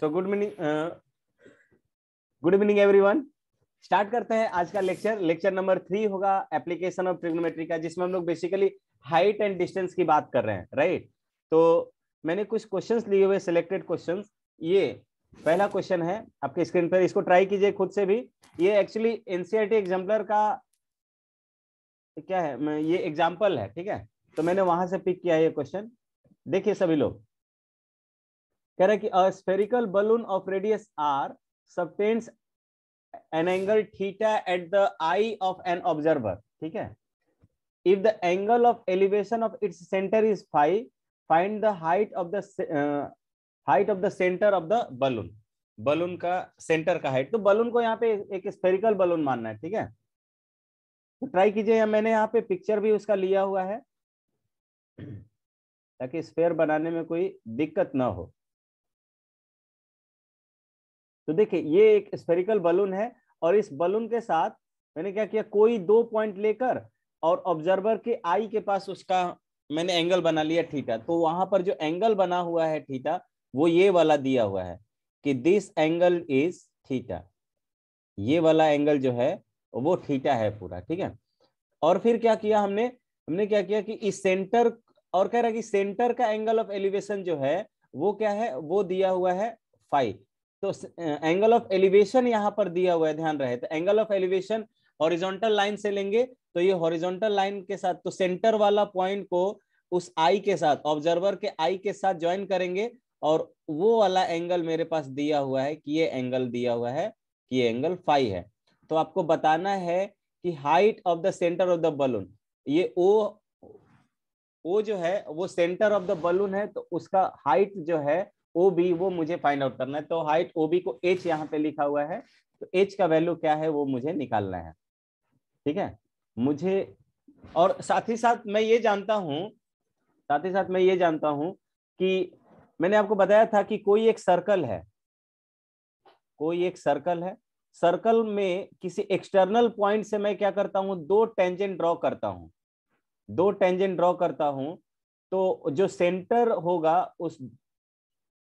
सो good morning good evening everyone start करते हैं आज का लेक्चर लेक्चर नंबर थ्री होगा एप्लीकेशन ऑफ ट्रिग्नोमेट्री का जिसमें हम लोग बेसिकली हाइट एंड डिस्टेंस की बात कर रहे हैं राइट right? तो मैंने कुछ क्वेश्चंस लिए हुए सिलेक्टेड क्वेश्चंस ये पहला क्वेश्चन है आपके स्क्रीन पर इसको ट्राई कीजिए खुद से भी ये एक्चुअली एनसीईआरटी एग्जाम्पलर का क्या है ये एग्जाम्पल है ठीक है तो मैंने वहां से पिक किया है ये क्वेश्चन देखिए सभी लोग कह रहा है कि a spherical balloon of radius R subtends an angle theta at the eye of an observer ठीक है if the angle of elevation of its centre is five find the height of the height of the centre of the balloon balloon का centre का height तो balloon को यहाँ पे एक spherical balloon मानना है ठीक है तो ट्राई कीजिए या मैंने यहाँ पे पिक्चर भी उसका लिया हुआ है ताकि स्पेयर बनाने में कोई दिक्कत ना हो तो देखिए ये एक स्पेरिकल बलून है और इस बलून के साथ मैंने क्या किया कोई दो पॉइंट लेकर और ऑब्जर्वर के आई के पास उसका मैंने एंगल बना लिया ठीटा तो वहां पर जो एंगल बना हुआ है ठीटा वो ये वाला दिया हुआ है कि दिस एंगल इज थीटा ये वाला एंगल जो है वो थीटा है पूरा ठीक है और फिर क्या किया हमने हमने क्या किया कि इस सेंटर और कह रहा कि सेंटर का एंगल ऑफ एलिवेशन जो है वो क्या है वो दिया हुआ है फाइव तो एंगल ऑफ एलिवेशन यहाँ पर दिया हुआ है ध्यान रहे तो angle of elevation horizontal line से लेंगे तो ये हॉरिजॉन्टल लाइन के साथ तो सेंटर वाला पॉइंट को उस आई के साथ ऑब्जर्वर के आई के साथ ज्वाइन करेंगे और वो वाला एंगल मेरे पास दिया हुआ है कि ये एंगल दिया हुआ है कि ये एंगल फाइव है तो आपको बताना है कि height of the centre of the balloon ये ओ ओ जो है वो सेंटर ऑफ द बलून है तो उसका हाइट जो है ओ बी वो मुझे फाइंड आउट करना है तो हाइट ओ बी को एच यहाँ पे लिखा हुआ है तो एच का वैल्यू क्या है वो मुझे निकालना है ठीक है मुझे और साथ ही साथ मैं ये जानता हूं साथ ही साथ मैं ये जानता हूं कि मैंने आपको बताया था कि कोई एक सर्कल है कोई एक सर्कल है सर्कल में किसी एक्सटर्नल पॉइंट से मैं क्या करता हूं दो टेंजेंट ड्रॉ करता हूं दो टेंजेंट ड्रॉ करता हूं तो जो सेंटर होगा उस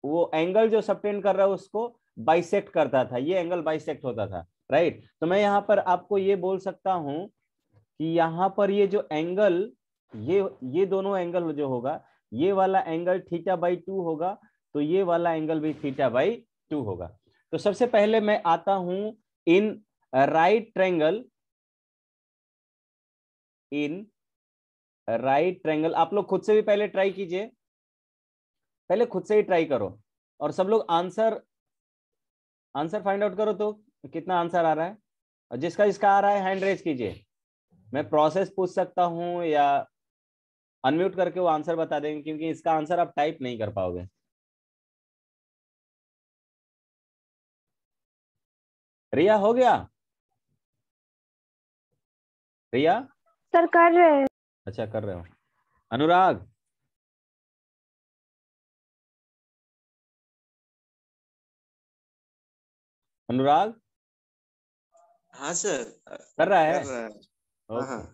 वो एंगल जो सबटेंड कर रहा है उसको बाइसेक्ट करता था ये एंगल बाइसेक्ट होता था राइट तो मैं यहाँ पर आपको ये बोल सकता हूं कि यहाँ पर ये जो एंगल ये ये दोनों एंगल जो होगा ये वाला एंगल थीटा बाई टू होगा तो ये वाला एंगल भी थीटा बाई टू होगा तो सबसे पहले मैं आता हूं in right triangle in right triangle आप लोग खुद से भी पहले ट्राई कीजिए पहले खुद से ही ट्राई करो और सब लोग आंसर आंसर फाइंड आउट करो तो कितना आंसर आ रहा है और जिसका जिसका आ रहा है हैंड रेज कीजिए मैं प्रोसेस पूछ सकता हूँ या अनम्यूट करके वो आंसर बता देंगे क्योंकि इसका आंसर आप टाइप नहीं कर पाओगे रिया हो गया रिया सर कर रहे हैं अच्छा कर रहे हो अनुराग अनुराग हाँ सर कर रहा है, कर रहा है। हाँ, ओके हाँ।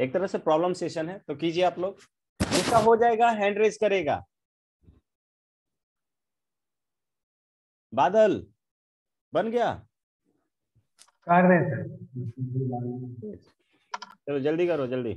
एक तरह से प्रॉब्लम सेशन है तो कीजिए आप लोग जिसका हो जाएगा हैंड रेज करेगा बादल बन गया कर रहे चलो जल्दी करो जल्दी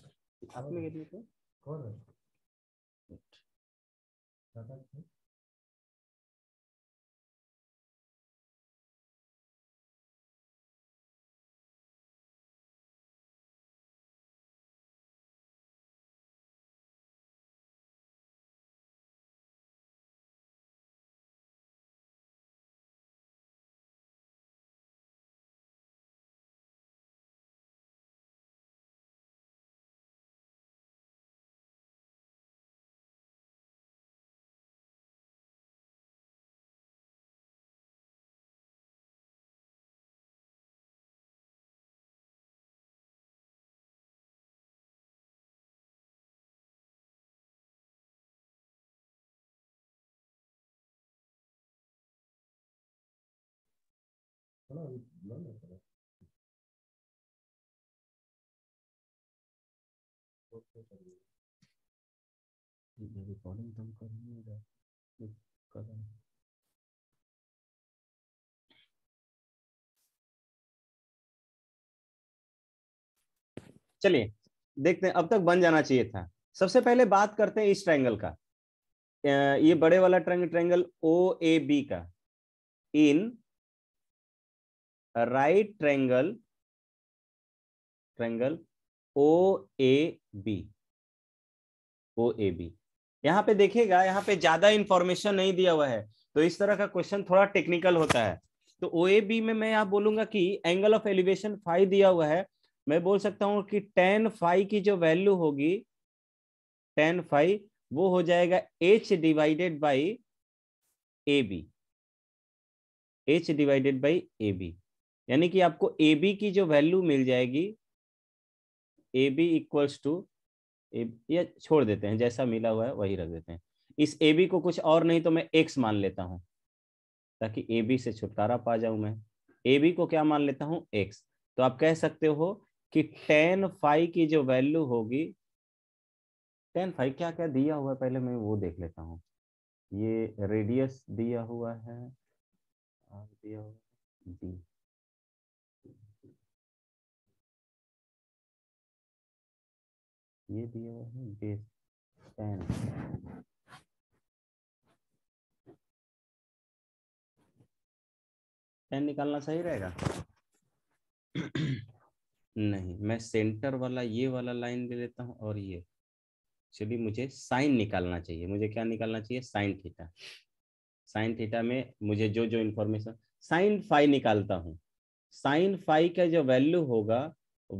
आपने कितने को कौन है रिकॉर्डिंग चलिए देखते हैं अब तक बन जाना चाहिए था सबसे पहले बात करते हैं इस ट्रायंगल का ये बड़े वाला triangle triangle O A B का in right triangle triangle O A B O A B यहां पे देखिएगा यहां पे ज्यादा इंफॉर्मेशन नहीं दिया हुआ है तो इस तरह का क्वेश्चन थोड़ा टेक्निकल होता है तो ओ ए बी में मैं यहां बोलूंगा कि एंगल ऑफ एलिवेशन फाइव दिया हुआ है मैं बोल सकता हूं कि टेन फाइव की जो वैल्यू होगी टेन फाइव वो हो जाएगा H divided by A B H divided by A B यानी कि आपको ए बी की जो वैल्यू मिल जाएगी ए बी इक्वल्स टू ये छोड़ देते हैं जैसा मिला हुआ है वही रख देते हैं इस ए बी को कुछ और नहीं तो मैं एक्स मान लेता हूं ताकि ए बी से छुटकारा पा जाऊं मैं ए बी को क्या मान लेता हूं एक्स तो आप कह सकते हो कि टेन फाइव की जो वैल्यू होगी टेन फाइव क्या क्या दिया हुआ है पहले मैं वो देख लेता हूँ ये रेडियस दिया हुआ है दिया हुआ है ये दिए हुए हैं बेस टेन टेन निकालना सही रहेगा नहीं मैं सेंटर वाला ये वाला लाइन ले लेता हूँ और ये चलिए मुझे साइन निकालना चाहिए मुझे क्या निकालना चाहिए साइन थीटा साइन थीटा में मुझे जो जो इन्फॉर्मेशन साइन फाइव निकालता हूँ साइन फाइव का जो वैल्यू होगा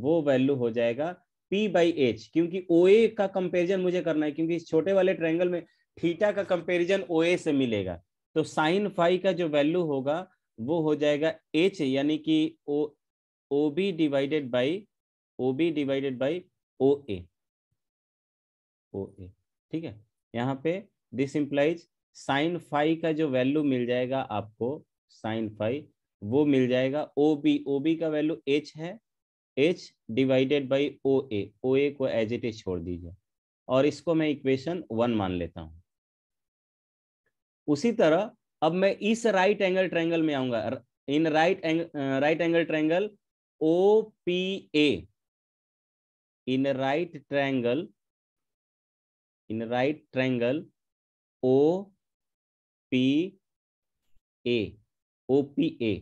वो वैल्यू हो जाएगा पी बाई एच क्योंकि ओ ए का कंपेरिजन मुझे करना है क्योंकि इस छोटे वाले ट्रायंगल में थीटा का कंपेरिजन ओ ए से मिलेगा तो साइन फाइव का जो वैल्यू होगा वो हो जाएगा एच यानी कि O O B divided by O B divided by O A ठीक है यहाँ पे दिस इंप्लाइज साइन फाइव का जो वैल्यू मिल जाएगा आपको साइन फाइव वो मिल जाएगा ओ बी ओ बी का वैल्यू एच है H divided by O A O A को एज इट इज छोड़ दीजिए और इसको मैं इक्वेशन वन मान लेता हूं उसी तरह अब मैं इस राइट एंगल ट्रायंगल में आऊंगा in right angle right angle triangle O P A in right triangle in right triangle O P A O P A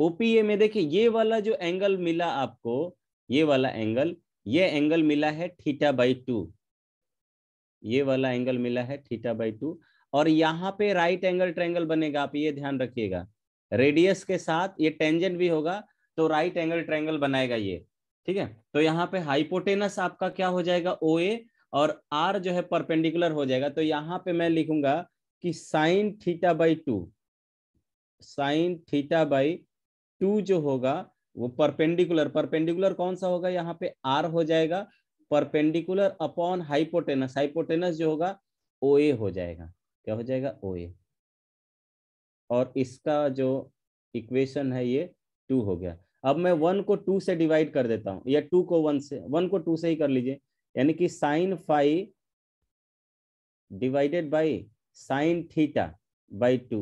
OPA में देखिए ये वाला जो एंगल मिला आपको ये वाला एंगल ये एंगल मिला है थीटा बाई टू ये वाला एंगल मिला है थीटा बाई टू और यहाँ पे राइट एंगल ट्रेंगल बनेगा आप ये ध्यान रखिएगा रेडियस के साथ ये टेंजेंट भी होगा तो राइट एंगल ट्रेंगल बनाएगा ये ठीक है तो यहाँ पे हाइपोटेनस आपका क्या हो जाएगा ओ ए और आर जो है परपेंडिकुलर हो जाएगा तो यहाँ पे मैं लिखूंगा कि sine theta by two sine theta by two जो होगा वो परपेंडिकुलर परपेंडिकुलर कौन सा होगा यहाँ पे आर हो जाएगा परपेंडिकुलर अपॉन हाइपोटेनस हाइपोटेनस जो होगा ओ ए हो जाएगा क्या हो जाएगा ओ ए और इसका जो इक्वेशन है ये टू हो गया अब मैं वन को टू से डिवाइड कर देता हूं या टू को वन से वन को टू से ही कर लीजिए यानी कि sine five divided by sine theta by two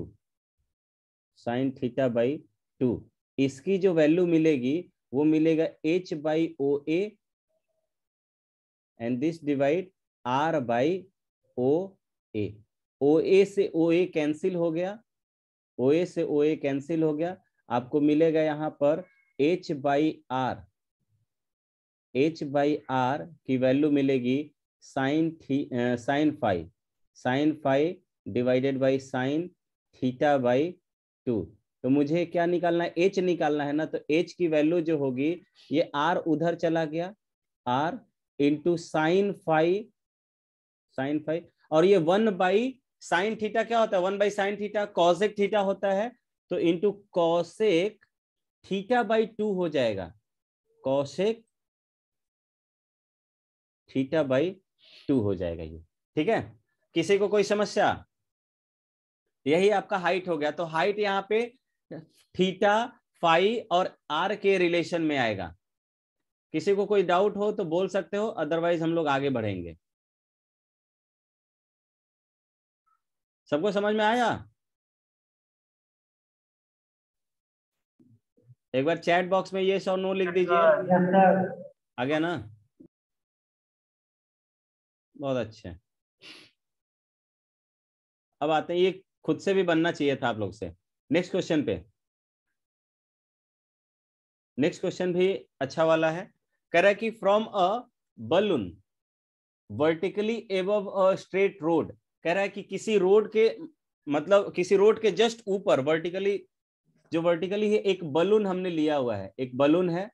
sine theta by two इसकी जो वैल्यू मिलेगी वो मिलेगा H by O and this divide R by O A O A से ओ ए कैंसिल हो गया ओ ए से ओ ए कैंसिल हो गया आपको मिलेगा यहाँ पर H by R H by R की वैल्यू मिलेगी साइन थी sine five sine five divided by sine theta by two तो मुझे क्या निकालना है एच निकालना है ना तो एच की वैल्यू जो होगी ये आर उधर चला गया R into sine five sine five और ये वन बाई साइन थीटा क्या होता है one by sine theta cosec theta होता है तो into cosec theta by two हो जाएगा कॉसेक थीटा बाई टू हो जाएगा ये ठीक है किसी को कोई समस्या यही आपका हाइट हो गया तो हाइट यहाँ पे थीटा फाई और आर के रिलेशन में आएगा किसी को कोई डाउट हो तो बोल सकते हो अदरवाइज हम लोग आगे बढ़ेंगे सबको समझ में आया एक बार चैट बॉक्स में ये और नो लिख दीजिए आ गया ना बहुत अच्छे अब आते हैं ये खुद से भी बनना चाहिए था आप लोग से नेक्स्ट क्वेश्चन पे नेक्स्ट क्वेश्चन भी अच्छा वाला है कह रहा है कि from a balloon vertically above a straight road कह रहा है कि किसी रोड के मतलब किसी रोड के जस्ट ऊपर वर्टिकली जो वर्टिकली है एक बलून हमने लिया हुआ है एक बलून है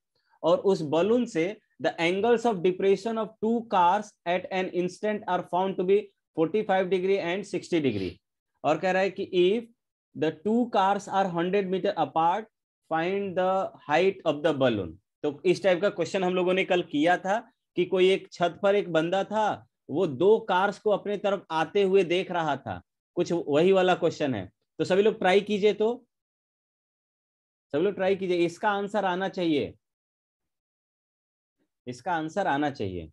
और उस बलून से the angles of depression of two cars at an instant are found to be 45 degree and 60 degree और कह रहा है कि if the two cars are 100 metre apart find the height of the balloon तो इस type का question हम लोगों ने कल किया था कि कोई एक छत पर एक बंदा था वो दो कार्स को अपने तरफ आते हुए देख रहा था कुछ वही वाला क्वेश्चन है तो सभी लोग ट्राई कीजिए तो सभी लोग ट्राई कीजिए इसका आंसर आना चाहिए इसका आंसर आना चाहिए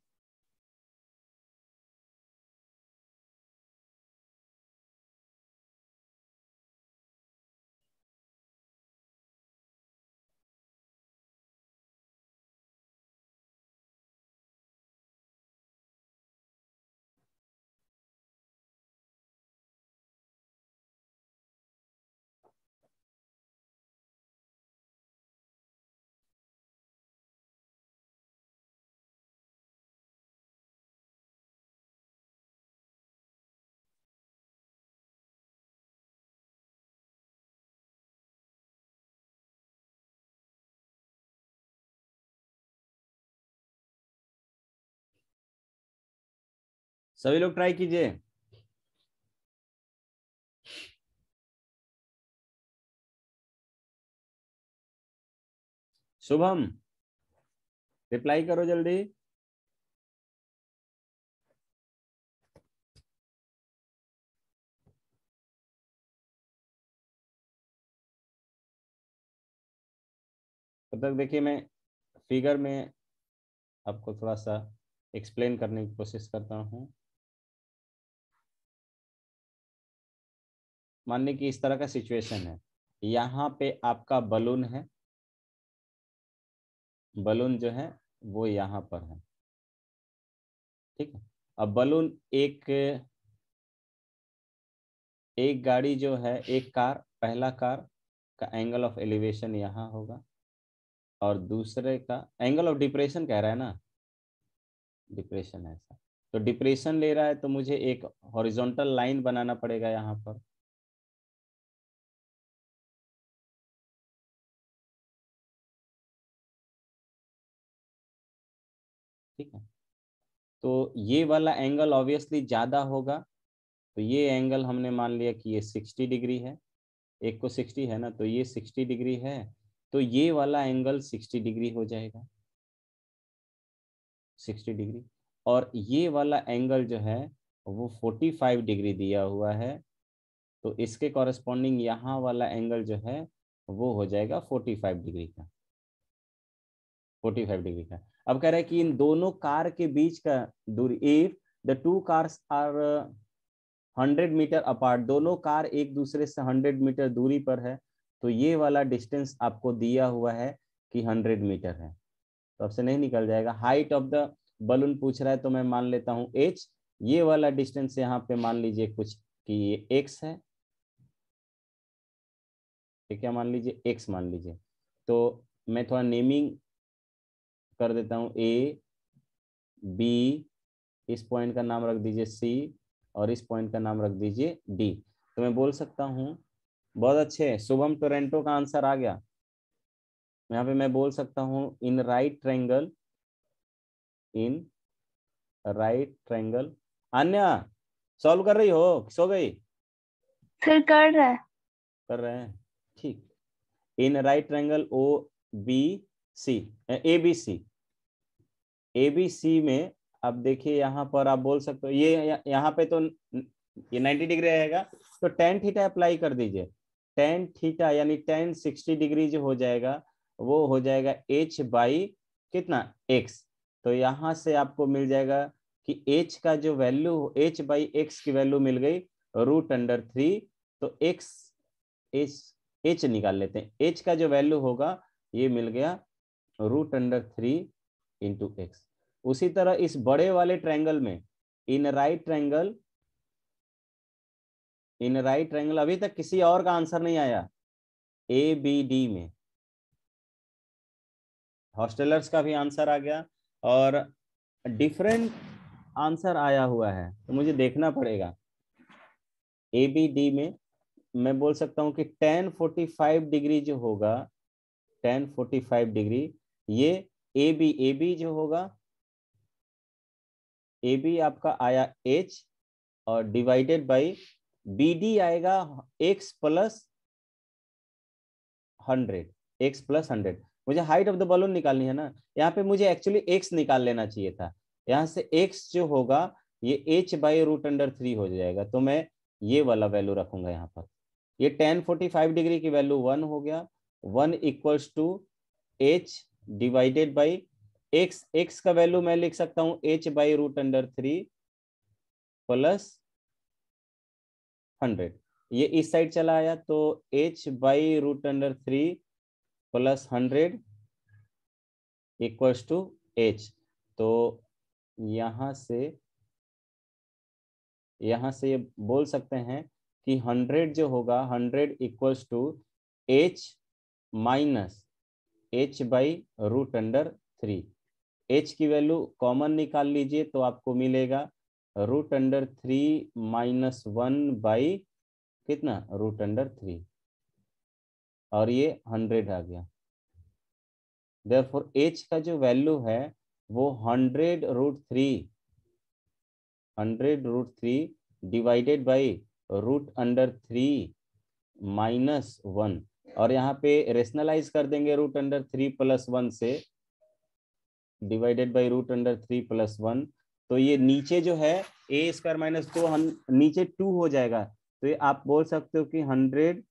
सभी लोग ट्राई कीजिए शुभम रिप्लाई करो जल्दी तब तक देखिए मैं फिगर में आपको थोड़ा सा एक्सप्लेन करने की कोशिश करता हूँ मान लें कि इस तरह का सिचुएशन है यहाँ पे आपका बलून है बलून जो है वो यहाँ पर है ठीक है अब बलून एक एक गाड़ी जो है एक कार पहला कार का एंगल ऑफ एलिवेशन यहाँ होगा और दूसरे का एंगल ऑफ डिप्रेशन कह रहा है ना डिप्रेशन ऐसा तो डिप्रेशन ले रहा है तो मुझे एक हॉरिजॉन्टल लाइन बनाना पड़ेगा यहाँ पर ठीक है तो ये वाला एंगल ऑब्वियसली ज़्यादा होगा तो ये एंगल हमने मान लिया कि ये सिक्सटी डिग्री है एक को सिक्सटी है ना तो ये सिक्सटी डिग्री है तो ये वाला एंगल सिक्सटी डिग्री हो जाएगा सिक्सटी डिग्री और ये वाला एंगल जो है वो फोर्टी फाइव डिग्री दिया हुआ है तो इसके कॉरेस्पॉन्डिंग यहाँ वाला एंगल जो है वो हो जाएगा फोर्टी फाइव डिग्री का फोर्टी फाइव डिग्री का अब कह रहा है कि इन दोनों कार के बीच का दूरी if the two cars are hundred metre apart दोनों कार एक दूसरे से हंड्रेड मीटर दूरी पर है तो ये वाला डिस्टेंस आपको दिया हुआ है कि हंड्रेड मीटर है तो आपसे नहीं निकल जाएगा हाइट ऑफ द बलून पूछ रहा है तो मैं मान लेता हूं एच ये वाला डिस्टेंस यहाँ पे मान लीजिए कुछ कि ये एक्स है क्या मान लीजिए एक्स मान लीजिए तो मैं थोड़ा नेमिंग कर देता हूँ ए बी इस पॉइंट का नाम रख दीजिए सी और इस पॉइंट का नाम रख दीजिए डी तो मैं बोल सकता हूँ बहुत अच्छे शुभम टोरेंटो का आंसर आ गया यहाँ पे मैं बोल सकता हूँ in right triangle in right triangle अन्य सॉल्व कर रही हो सो गई फिर कर रहे कर रहे हैं ठीक in right triangle O B C A B C A B C में आप देखिए यहाँ पर आप बोल सकते हो ये यह, यहाँ पे तो ये 90 डिग्री रहेगा तो टेन थीटा अप्लाई कर दीजिए टेन थीटा यानी टेन सिक्सटी डिग्री जो हो जाएगा वो हो जाएगा एच बाई कितना एक्स तो यहाँ से आपको मिल जाएगा कि एच का जो वैल्यू एच बाई एक्स की वैल्यू मिल गई रूट अंडर थ्री तो एक्स एच एच निकाल लेते हैं एच का जो वैल्यू होगा ये मिल गया root under three into X उसी तरह इस बड़े वाले ट्रैंगल में in right triangle in right triangle अभी तक किसी और का आंसर नहीं आया ए बी डी में हॉस्टेलर्स का भी आंसर आ गया और डिफरेंट आंसर आया हुआ है तो मुझे देखना पड़ेगा ए बी डी में मैं बोल सकता हूं कि टेन फोर्टी फाइव डिग्री जो होगा टेन फोर्टी फाइव डिग्री ये ए बी ए बी जो होगा ए बी आपका आया एच और डिवाइडेड बाई बी डी आएगा X plus hundred X plus hundred मुझे हाइट ऑफ द बलून निकालनी है ना यहाँ पे मुझे एक्चुअली एक्स निकाल लेना चाहिए था यहाँ से एक्स जो होगा ये H by root under three हो जाएगा तो मैं ये वाला वैल्यू रखूंगा यहाँ पर ये टेन फोर्टी फाइव डिग्री की वैल्यू वन हो गया one equals to H divided by X X का वैल्यू मैं लिख सकता हूं H by root under three plus hundred ये इस साइड चला आया तो H by root under three plus hundred equals to H तो यहां से यहां से ये बोल सकते हैं कि हंड्रेड जो होगा hundred equals to H minus H by root under three H की वैल्यू कॉमन निकाल लीजिए तो आपको मिलेगा root under three minus one by कितना रूट अंडर थ्री और ये हंड्रेड आ गया देयरफॉर एच का जो वैल्यू है वो hundred root three hundred root three divided by root under three minus one और यहाँ पे रेशनलाइज कर देंगे root under three plus one से divided by root under three plus one तो ये नीचे जो है ए स्क्वायर माइनस टू हम नीचे टू हो जाएगा तो ये आप बोल सकते हो कि हंड्रेड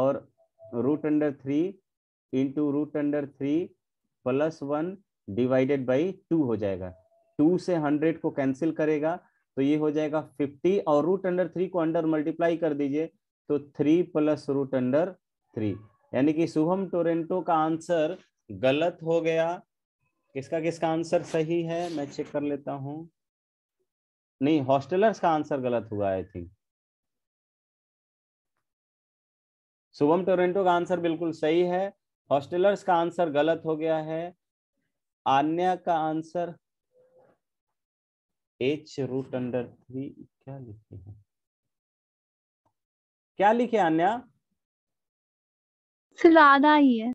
और root under three into root under three plus one divided by two हो जाएगा टू से हंड्रेड को कैंसिल करेगा तो ये हो जाएगा फिफ्टी और रूट अंडर थ्री को अंडर मल्टीप्लाई कर दीजिए तो three plus root under three यानी कि शुभम टोरेंटो का आंसर गलत हो गया किसका किसका आंसर सही है मैं चेक कर लेता हूं नहीं हॉस्टेलर्स का आंसर गलत हुआ आई थिंक शुभम टोरेंटो का आंसर बिल्कुल सही है हॉस्टेलर्स का आंसर गलत हो गया है आन्या का answer H root under three क्या लिखे हैं क्या लिखे आन्या सिर्फ आधा ही है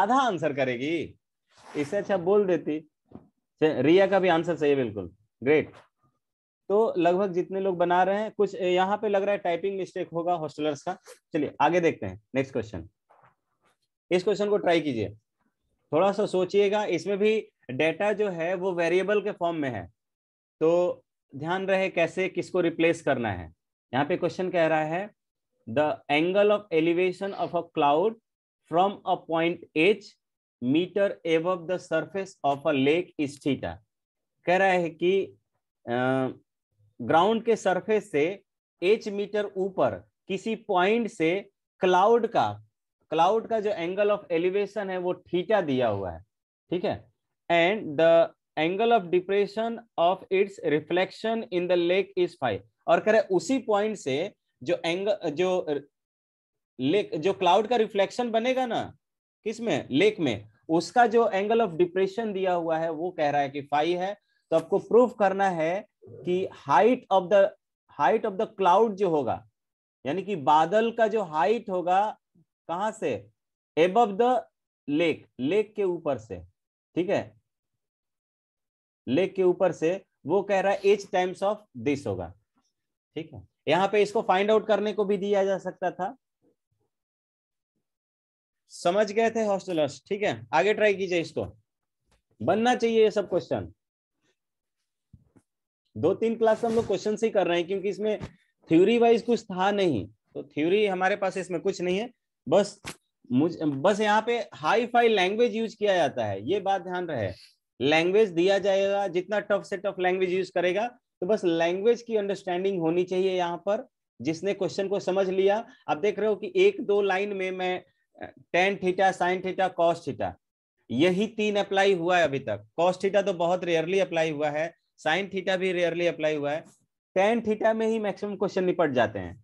आधा आंसर करेगी इससे अच्छा बोल देती रिया का भी आंसर सही है बिल्कुल ग्रेट तो लगभग जितने लोग बना रहे हैं कुछ यहाँ पे लग रहा है टाइपिंग मिस्टेक होगा हॉस्टलर्स का चलिए आगे देखते हैं नेक्स्ट क्वेश्चन इस क्वेश्चन को ट्राई कीजिए थोड़ा सा सोचिएगा इसमें भी डेटा जो है वो वेरिएबल के फॉर्म में है तो ध्यान रहे कैसे किसको रिप्लेस करना है यहाँ पे क्वेश्चन कह रहा है the angle of elevation of a cloud from a point h metre above the surface of a lake is theta कह रहा है कि ग्राउंड के सरफेस से एच मीटर ऊपर किसी पॉइंट से क्लाउड का क्लाउड का जो एंगल ऑफ एलिवेशन है वो थीटा दिया हुआ है ठीक है and the angle of depression of its reflection in the lake is five और कह रहे उसी पॉइंट से जो एंग जो लेक जो क्लाउड का रिफ्लेक्शन बनेगा ना किस में लेक में उसका जो एंगल ऑफ डिप्रेशन दिया हुआ है वो कह रहा है कि फाइव है तो आपको प्रूफ करना है कि height of the height of the cloud जो होगा यानी कि बादल का जो हाइट होगा कहां से एब द लेक लेक के ऊपर से ठीक है लेक के ऊपर से वो कह रहा है एच टाइम्स ऑफ दिस होगा ठीक है यहां पे इसको फाइंड आउट करने को भी दिया जा सकता था समझ गए थे हॉस्टलर्स ठीक है आगे ट्राई कीजिए इसको बनना चाहिए ये सब क्वेश्चन दो तीन क्लास हम लोग क्वेश्चन से ही कर रहे हैं क्योंकि इसमें थ्योरी वाइज कुछ था नहीं तो थ्योरी हमारे पास इसमें कुछ नहीं है बस मुझ बस यहाँ पे हाई फाई लैंग्वेज यूज किया जाता है ये बात ध्यान रहे लैंग्वेज दिया जाएगा जितना टफ से टफ लैंग्वेज यूज करेगा तो बस लैंग्वेज की अंडरस्टैंडिंग होनी चाहिए यहाँ पर जिसने क्वेश्चन को समझ लिया आप देख रहे हो कि एक दो लाइन में मैं tan theta sine theta cos theta यही तीन अप्लाई हुआ है अभी तक कॉस्ट थीटा तो बहुत रेयरली अप्लाई हुआ है साइन थीटा भी रेयरली अप्लाई हुआ है टेन थीटा में ही मैक्सिमम क्वेश्चन निपट जाते हैं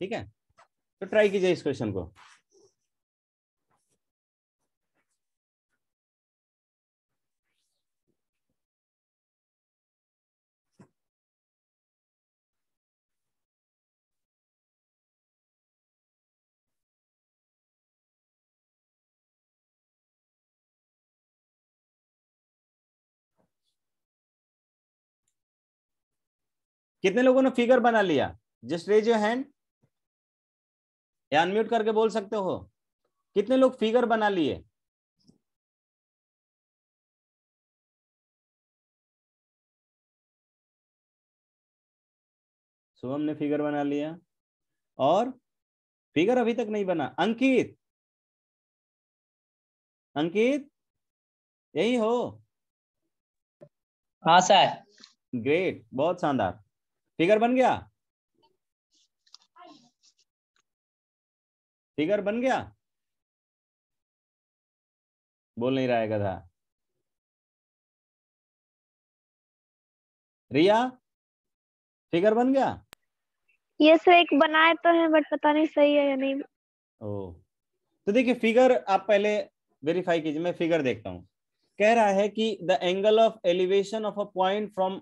ठीक है तो ट्राई कीजिए इस क्वेश्चन को कितने लोगों ने फिगर बना लिया just raise your hand unmute करके बोल सकते हो कितने लोग फिगर बना लिए शुभम ने फिगर बना लिया और फिगर अभी तक नहीं बना अंकित अंकित यही हो हाँ सर ग्रेट बहुत शानदार फिगर बन गया फिगर बन गया बोल नहीं रहा था रिया फिगर बन गया ये से तो एक बनाए तो है बट पता नहीं सही है या नहीं ओ तो देखिए फिगर आप पहले वेरीफाई कीजिए मैं फिगर देखता हूँ कह रहा है कि the angle of elevation of a point from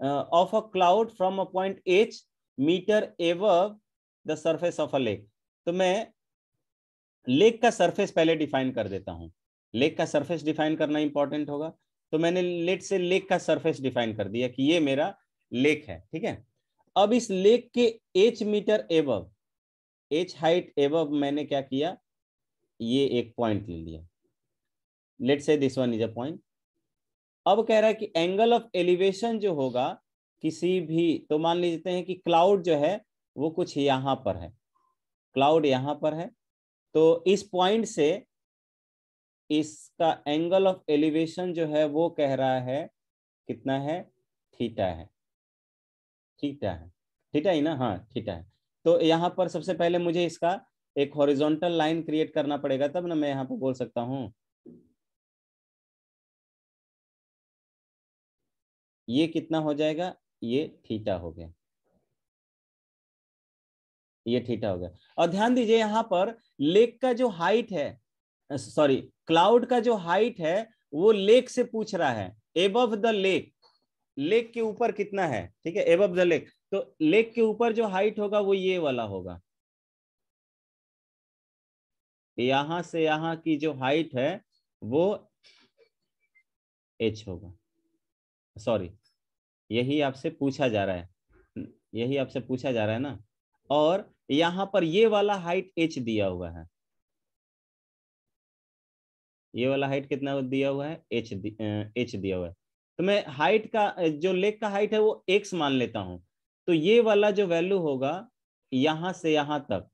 uh, of a cloud from a point h meter above the surface of a lake to तो मैं लेक का सरफेस पहले डिफाइन कर देता हूँ लेक का सरफेस डिफाइन करना इंपॉर्टेंट होगा तो मैंने लेट से लेक का सरफेस डिफाइन कर दिया कि ये मेरा लेक है ठीक है अब इस लेक के H metre above H height above मैंने क्या किया ये एक पॉइंट ले लिया let say this one is a point अब कह रहा है कि एंगल ऑफ एलिवेशन जो होगा किसी भी तो मान लीजिए हैं कि क्लाउड जो है वो कुछ यहां पर है क्लाउड यहां पर है तो इस पॉइंट से इसका एंगल ऑफ एलिवेशन जो है वो कह रहा है कितना है थीटा है थीटा है थीटा ही ना हाँ थीटा है तो यहां पर सबसे पहले मुझे इसका एक हॉरिजॉन्टल लाइन क्रिएट करना पड़ेगा तब ना मैं यहाँ पर बोल सकता हूँ ये कितना हो जाएगा ये थीटा हो गया ये थीटा हो गया और ध्यान दीजिए यहां पर लेक का जो हाइट है सॉरी क्लाउड का जो हाइट है वो लेक से पूछ रहा है एबव द लेक लेक के ऊपर कितना है ठीक है एबव द लेक तो लेक के ऊपर जो हाइट होगा वो ये वाला होगा यहां से यहां की जो हाइट है वो एच होगा सॉरी यही आपसे पूछा जा रहा है यही आपसे पूछा जा रहा है ना और यहां पर ये वाला हाइट एच दिया हुआ है ये वाला हाइट कितना दिया हुआ है एच एच दिया हुआ है तो मैं हाइट का जो लेग का हाइट है वो एक्स मान लेता हूं तो ये वाला जो वैल्यू होगा यहां से यहां तक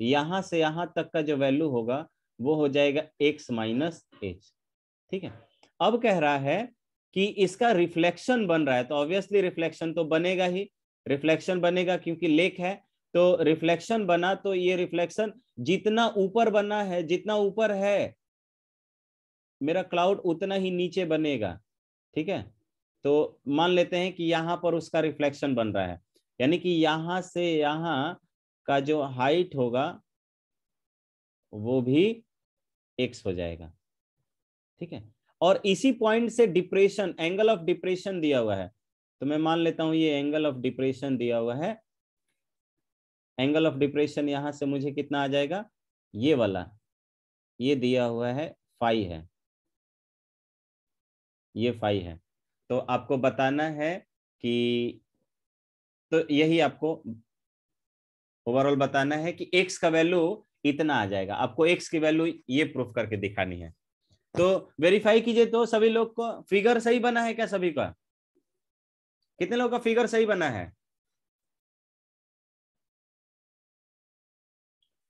यहां से यहां तक का जो वैल्यू होगा वो हो जाएगा एक्स माइनस एच ठीक है अब कह रहा है कि इसका रिफ्लेक्शन बन रहा है तो ऑब्वियसली रिफ्लेक्शन तो बनेगा ही रिफ्लेक्शन बनेगा क्योंकि लेक है तो रिफ्लेक्शन बना तो ये रिफ्लेक्शन जितना ऊपर बना है जितना ऊपर है मेरा क्लाउड उतना ही नीचे बनेगा ठीक है तो मान लेते हैं कि यहां पर उसका रिफ्लेक्शन बन रहा है यानी कि यहां से यहां का जो हाइट होगा वो भी एक्स हो जाएगा ठीक है और इसी पॉइंट से डिप्रेशन एंगल ऑफ डिप्रेशन दिया हुआ है तो मैं मान लेता हूं ये एंगल ऑफ डिप्रेशन दिया हुआ है एंगल ऑफ डिप्रेशन यहां से मुझे कितना आ जाएगा ये वाला ये दिया हुआ है फाइव है ये फाइव है तो आपको बताना है कि तो यही आपको ओवरऑल बताना है कि एक्स का वैल्यू इतना आ जाएगा आपको एक्स की वैल्यू ये प्रूफ करके दिखानी है तो वेरीफाई कीजिए तो सभी लोग को फिगर सही बना है क्या सभी का कितने लोगों का फिगर सही बना है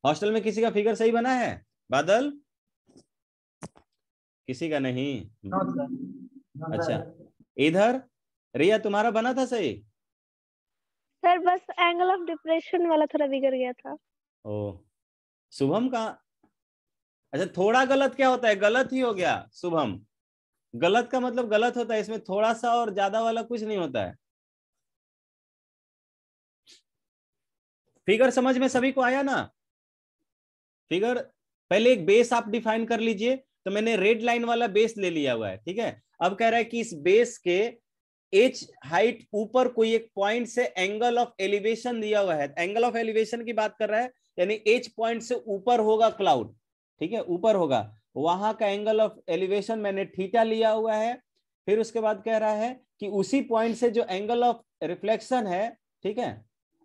हॉस्टल में किसी का फिगर सही बना है बादल किसी का नहीं अच्छा इधर रिया तुम्हारा बना था सही सर बस एंगल ऑफ डिप्रेशन वाला थोड़ा बिगड़ गया था ओ शुभम का अच्छा थोड़ा गलत क्या होता है गलत ही हो गया शुभम गलत का मतलब गलत होता है इसमें थोड़ा सा और ज्यादा वाला कुछ नहीं होता है फिगर समझ में सभी को आया ना फिगर पहले एक बेस आप डिफाइन कर लीजिए तो मैंने रेड लाइन वाला बेस ले लिया हुआ है ठीक है अब कह रहा है कि इस बेस के एच हाइट ऊपर कोई एक पॉइंट से एंगल ऑफ एलिवेशन दिया हुआ है एंगल ऑफ एलिवेशन की बात कर रहा है यानी एच पॉइंट से ऊपर होगा क्लाउड ठीक है ऊपर होगा वहां का एंगल ऑफ एलिवेशन मैंने थीटा लिया हुआ है फिर उसके बाद कह रहा है कि उसी पॉइंट से जो एंगल ऑफ रिफ्लेक्शन है ठीक है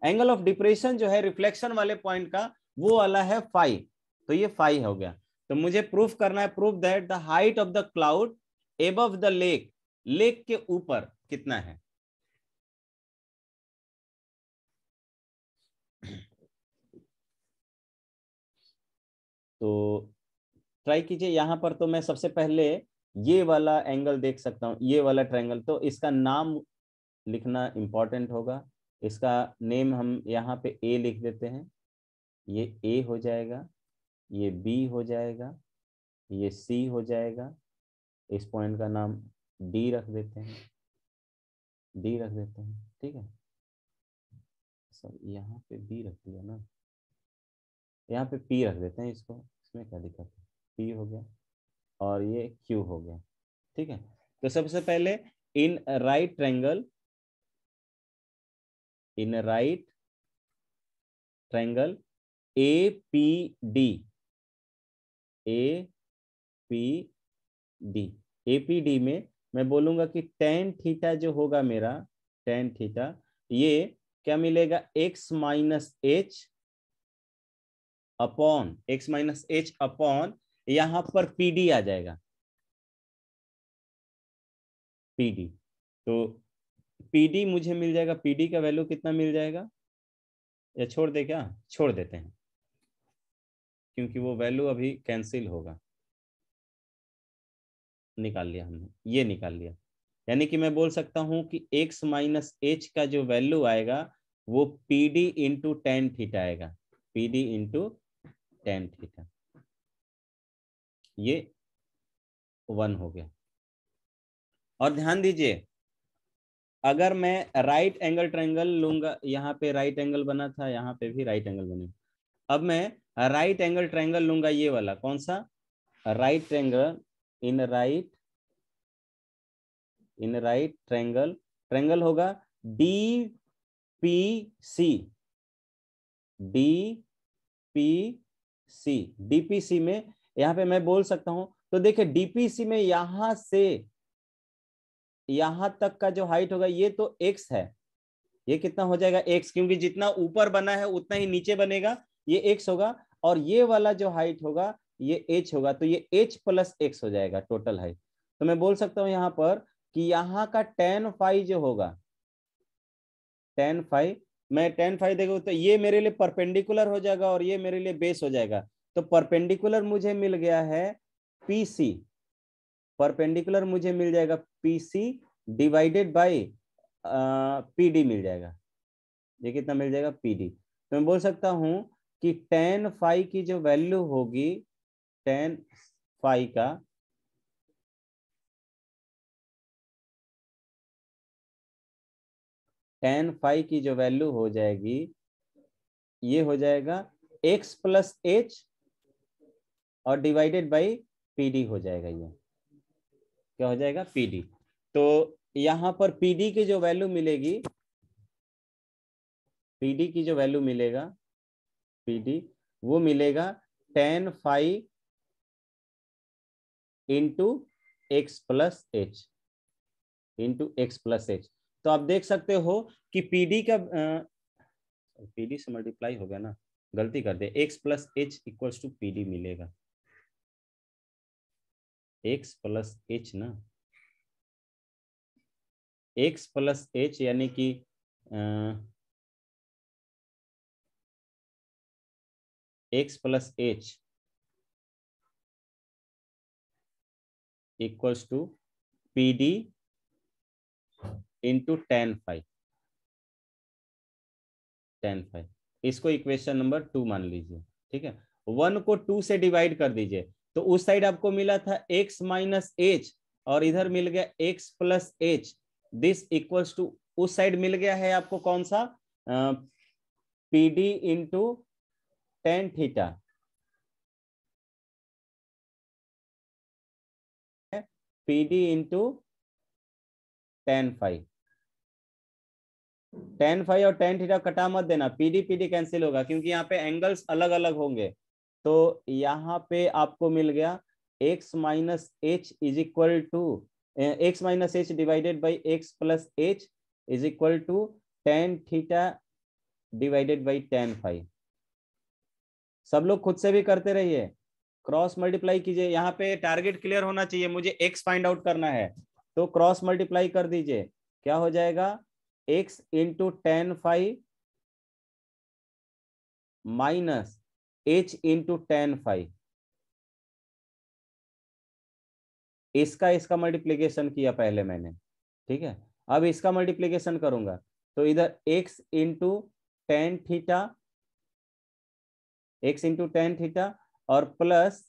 एंगल ऑफ डिप्रेशन जो है रिफ्लेक्शन वाले पॉइंट का वो वाला है फाइव तो ये फाइव हो गया तो मुझे प्रूफ करना है proof that the height of the cloud above the lake lake के ऊपर कितना है तो ट्राई कीजिए यहाँ पर तो मैं सबसे पहले ये वाला एंगल देख सकता हूँ ये वाला ट्रायंगल तो इसका नाम लिखना इम्पॉर्टेंट होगा इसका नेम हम यहाँ पे ए लिख देते हैं ये ए हो जाएगा ये बी हो जाएगा ये सी हो जाएगा इस पॉइंट का नाम डी रख देते हैं डी रख देते हैं ठीक है सर यहाँ पे बी रख दिया ना तो यहाँ पे पी रख देते हैं इसको इसमें क्या दिक्कत है पी हो गया और ये क्यू हो गया ठीक है तो सबसे पहले in right triangle in right triangle A P D A P D A P D में मैं बोलूंगा कि टेन थीटा जो होगा मेरा टेन थीटा ये क्या मिलेगा X minus H upon X minus H upon यहां पर पीडी आ जाएगा पीडी तो पीडी मुझे मिल जाएगा पीडी का वैल्यू कितना मिल जाएगा या छोड़ दे क्या छोड़ देते हैं क्योंकि वो वैल्यू अभी कैंसिल होगा निकाल लिया हमने ये निकाल लिया यानी कि मैं बोल सकता हूं कि x माइनस एच का जो वैल्यू आएगा वो P D into tan theta आएगा P D into tan theta ये वन हो गया और ध्यान दीजिए अगर मैं राइट एंगल ट्रायंगल लूंगा यहाँ पे राइट एंगल बना था यहाँ पे भी राइट एंगल बने अब मैं राइट एंगल ट्रायंगल लूंगा ये वाला कौन सा right triangle in right in right triangle triangle होगा D P C D P C DPC में यहां पे मैं बोल सकता हूं तो देखिए डीपीसी में यहां से यहां तक का जो हाइट होगा ये तो एक्स है ये कितना हो जाएगा एक्स क्योंकि जितना ऊपर बना है उतना ही नीचे बनेगा ये एक्स होगा और ये वाला जो हाइट होगा ये एच होगा तो ये एच प्लस एक्स हो जाएगा टोटल हाइट तो मैं बोल सकता हूं यहां पर कि यहां का टेन फाइव जो होगा टेन फाइव मैं टेन फाइव देखो तो ये मेरे लिए परपेंडिकुलर हो जाएगा और ये मेरे लिए बेस हो जाएगा तो परपेंडिकुलर मुझे मिल गया है पीसी परपेंडिकुलर मुझे मिल जाएगा पीसी डिवाइडेड बाई पीडी मिल जाएगा ये कितना मिल जाएगा पीडी तो मैं बोल सकता हूं कि टेन फाइव की जो वैल्यू होगी टेन फाइव का टेन फाइव की जो वैल्यू हो जाएगी ये हो जाएगा एक्स प्लस एच और डिवाइडेड बाई पीडी हो जाएगा ये क्या हो जाएगा पीडी तो यहां पर डी की जो वैल्यू मिलेगी डी की जो वैल्यू मिलेगा पीडी वो मिलेगा tan phi into X plus H into X plus H तो आप देख सकते हो कि पीडी का पीडी से मल्टीप्लाई हो गया ना गलती कर दे X plus H equals to PD मिलेगा एक्स प्लस एच ना एक्स प्लस एच यानी कि X plus H equals to P D into tan phi tan phi इसको इक्वेशन नंबर टू मान लीजिए ठीक है वन को टू से डिवाइड कर दीजिए तो उस साइड आपको मिला था एक्स माइनस एच और इधर मिल गया X plus H this equals to उस साइड मिल गया है आपको कौन सा P D into tan theta P D into tan phi tan phi और टेन थीटा कटा मत देना पीडी पीडी कैंसिल होगा क्योंकि यहाँ पे एंगल्स अलग अलग होंगे तो यहाँ पे आपको मिल गया X minus H is equal to X minus H divided by X plus H is equal to tan theta divided by tan phi सब लोग खुद से भी करते रहिए क्रॉस मल्टीप्लाई कीजिए यहाँ पे टारगेट क्लियर होना चाहिए मुझे एक्स फाइंड आउट करना है तो क्रॉस मल्टीप्लाई कर दीजिए क्या हो जाएगा X into tan phi minus H into tan phi इसका इसका मल्टीप्लीकेशन किया पहले मैंने ठीक है अब इसका मल्टीप्लीकेशन करूंगा तो इधर x into tan theta x into tan theta और plus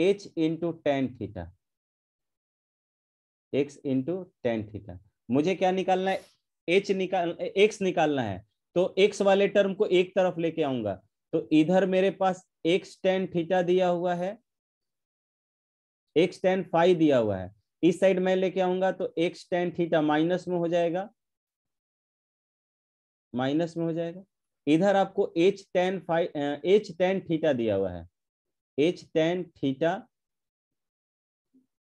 h into tan theta x into tan theta मुझे क्या निकालना है एच निकाल एक्स निकालना है तो एक्स वाले टर्म को एक तरफ लेके आऊंगा तो इधर मेरे पास एक्स टेन थीटा दिया हुआ है एक्स टेन फाइव दिया हुआ है इस साइड मैं लेके आऊंगा तो एक्स टेन थीटा माइनस में हो जाएगा माइनस में हो जाएगा इधर आपको H tan phi H tan theta दिया हुआ है एच टेन थीटा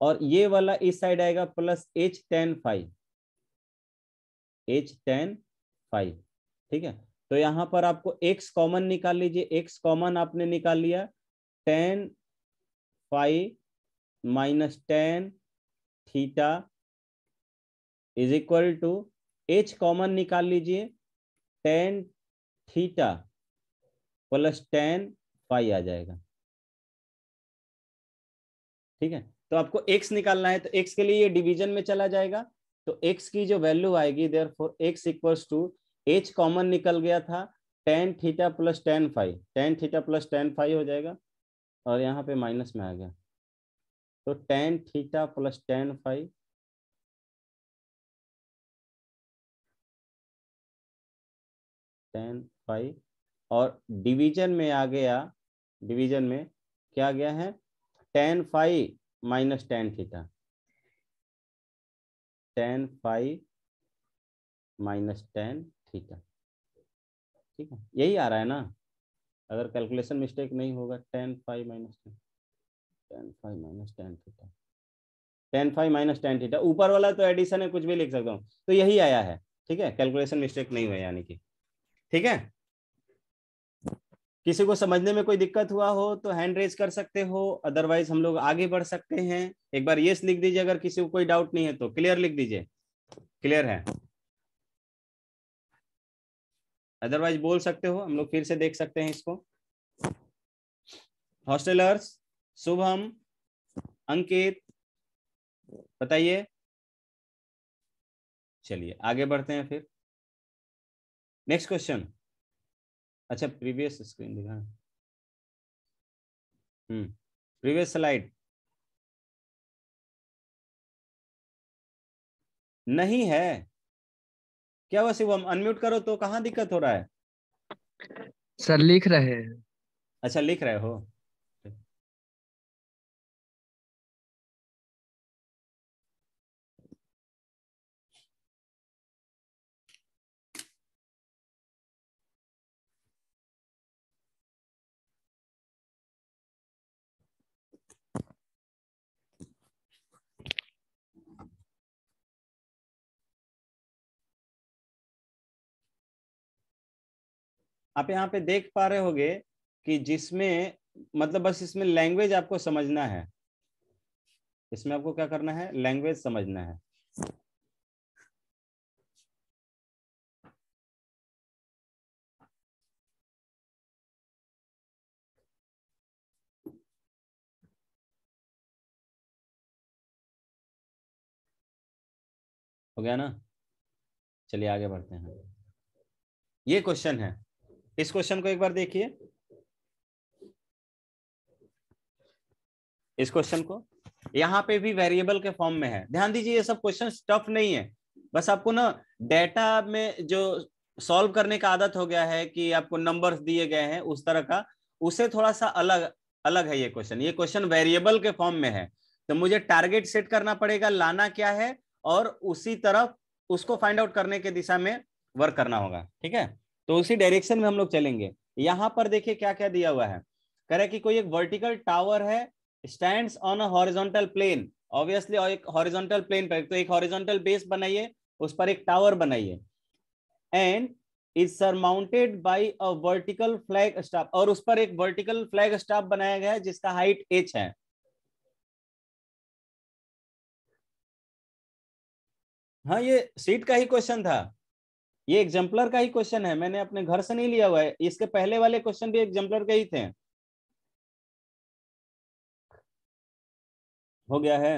और ये वाला इस साइड आएगा plus H tan phi H tan phi ठीक है तो यहाँ पर आपको एक्स कॉमन निकाल लीजिए एक्स कॉमन आपने निकाल लिया tan phi minus tan theta is equal to H common निकाल लीजिए tan theta plus tan phi आ जाएगा ठीक है तो आपको एक्स निकालना है तो एक्स के लिए ये डिवीजन में चला जाएगा तो x की जो वैल्यू आएगी therefore X equals to H common निकल गया था tan theta plus tan phi tan theta plus tan phi हो जाएगा और यहाँ पे माइनस में आ गया तो tan theta plus tan phi tan phi और डिवीजन में आ गया डिवीजन में क्या गया है tan phi minus tan theta tan phi minus tan theta ठीक है यही आ रहा है ना अगर कैलकुलेशन मिस्टेक नहीं होगा tan phi minus tan tan phi minus tan theta tan phi minus tan theta ऊपर वाला तो एडिशन है कुछ भी लिख सकता हूँ तो यही आया है ठीक है कैलकुलेशन मिस्टेक नहीं हुआ यानी कि ठीक है किसी को समझने में कोई दिक्कत हुआ हो तो हैंड रेज कर सकते हो अदरवाइज हम लोग आगे बढ़ सकते हैं एक बार यस लिख दीजिए अगर किसी को कोई डाउट नहीं है तो क्लियर लिख दीजिए क्लियर है अदरवाइज बोल सकते हो हम लोग फिर से देख सकते हैं इसको हॉस्टेलर्स शुभम अंकित बताइए चलिए आगे बढ़ते हैं फिर नेक्स्ट क्वेश्चन अच्छा प्रीवियस स्क्रीन दिखा हम्म प्रीवियस स्लाइड नहीं है क्या हुआ शिवम अनम्यूट करो तो कहाँ दिक्कत हो रहा है सर लिख रहे हैं अच्छा लिख रहे हो आप यहाँ पे देख पा रहे होगे कि जिसमें मतलब बस इसमें लैंग्वेज आपको समझना है इसमें आपको क्या करना है लैंग्वेज समझना है हो गया ना चलिए आगे बढ़ते हैं ये क्वेश्चन है इस क्वेश्चन को एक बार देखिए इस क्वेश्चन को यहाँ पे भी वेरिएबल के फॉर्म में है ध्यान दीजिए ये सब क्वेश्चन टफ नहीं है बस आपको ना डेटा में जो सॉल्व करने का आदत हो गया है कि आपको नंबर्स दिए गए हैं उस तरह का उसे थोड़ा सा अलग अलग है ये क्वेश्चन ये क्वेश्चन वेरिएबल के फॉर्म में है तो मुझे टारगेट सेट करना पड़ेगा लाना क्या है और उसी तरफ उसको फाइंड आउट करने के दिशा में वर्क करना होगा ठीक है तो उसी डायरेक्शन में हम लोग चलेंगे यहां पर देखिए क्या क्या दिया हुआ है कह रहे कि कोई एक वर्टिकल टावर है stand on a plane obviously एक हॉरिजोंटल प्लेन पर तो एक हॉरिजोंटल बेस बनाइए उस पर एक टावर बनाइए and is surmounted by a vertical flag staff और उस पर एक वर्टिकल फ्लैग स्टाफ बनाया गया है जिसका हाइट एच है हाँ ये सीट का ही क्वेश्चन था ये एग्जाम्पलर का ही क्वेश्चन है मैंने अपने घर से नहीं लिया हुआ है इसके पहले वाले क्वेश्चन भी एग्जाम्पलर के ही थे हो गया है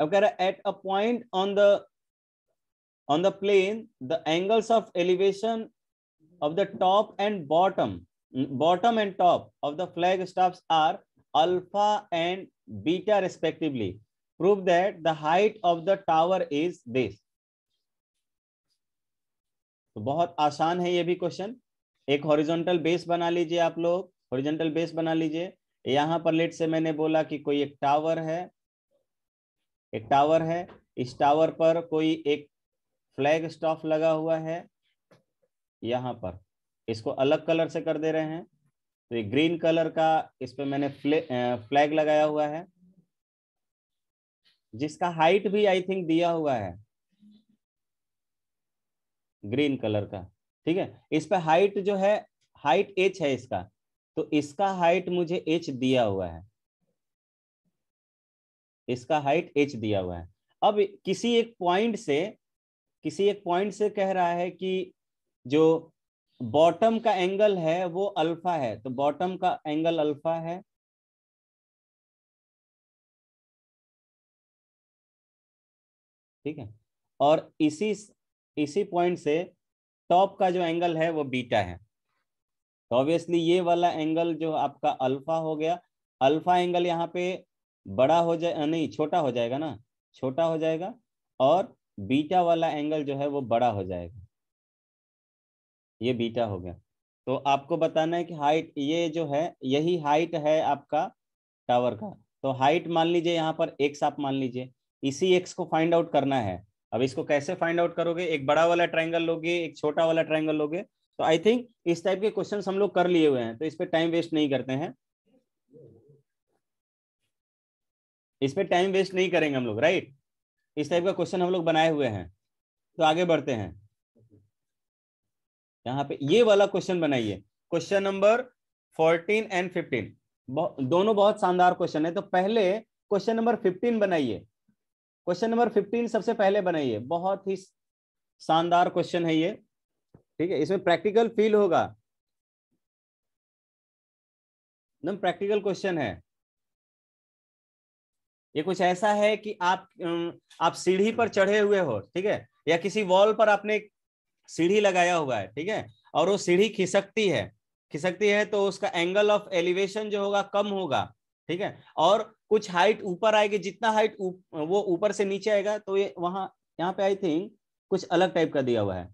अब कह रहा है at a point on the on the plane the angles of elevation of the top and bottom bottom and top of the flag staff are alpha and beta respectively prove that the height of the tower is this तो बहुत आसान है ये भी question एक horizontal base बना लीजिए आप लोग हॉरिजॉन्टल बेस बना लीजिए यहाँ पर लेट से मैंने बोला कि कोई एक टावर है एक टावर है इस टावर पर कोई एक फ्लैग स्टॉफ लगा हुआ है यहाँ पर इसको अलग कलर से कर दे रहे हैं तो ये ग्रीन कलर का इस पर मैंने फ्लैग लगाया हुआ है जिसका हाइट भी आई थिंक दिया हुआ है ग्रीन कलर का ठीक है इस पर हाइट जो है हाइट एच है इसका तो इसका हाइट मुझे एच दिया हुआ है इसका हाइट एच दिया हुआ है अब किसी एक पॉइंट से किसी एक पॉइंट से कह रहा है कि जो बॉटम का एंगल है वो अल्फा है तो बॉटम का एंगल अल्फा है ठीक है और इसी इसी पॉइंट से टॉप का जो एंगल है वो बीटा है तो ऑब्वियसली ये वाला एंगल जो आपका अल्फा हो गया अल्फा एंगल यहाँ पे बड़ा हो जाए नहीं छोटा हो जाएगा ना छोटा हो जाएगा और बीटा वाला एंगल जो है वो बड़ा हो जाएगा ये बीटा हो गया तो आपको बताना है कि हाइट ये जो है यही हाइट है आपका टावर का तो हाइट मान लीजिए यहाँ पर एक्स आप मान लीजिए इसी एक्स को फाइंड आउट करना है अब इसको कैसे फाइंड आउट करोगे एक बड़ा वाला ट्राइंगल लोगे एक छोटा वाला ट्राइंगल लोगे तो आई थिंक इस टाइप के क्वेश्चन हम लोग कर लिए हुए हैं तो इस पर टाइम वेस्ट नहीं करते हैं इस पर टाइम वेस्ट नहीं करेंगे हम लोग राइट इस टाइप का क्वेश्चन हम लोग बनाए हुए हैं तो आगे बढ़ते हैं यहाँ पे ये वाला क्वेश्चन बनाइए question number fourteen and fifteen दोनों बहुत शानदार क्वेश्चन है तो पहले क्वेश्चन नंबर फिफ्टीन बनाइए क्वेश्चन नंबर फिफ्टीन सबसे पहले बनाइए बहुत ही शानदार क्वेश्चन है ये ठीक है इसमें प्रैक्टिकल फील होगा एकदम प्रैक्टिकल क्वेश्चन है ये कुछ ऐसा है कि आप आप सीढ़ी पर चढ़े हुए हो ठीक है या किसी वॉल पर आपने सीढ़ी लगाया हुआ है ठीक है और वो सीढ़ी खिसकती है खिसकती है तो उसका एंगल ऑफ एलिवेशन जो होगा कम होगा ठीक है और कुछ हाइट ऊपर आएगी जितना हाइट वो ऊपर से नीचे आएगा तो ये वहां यहाँ पे आई थिंक कुछ अलग टाइप का दिया हुआ है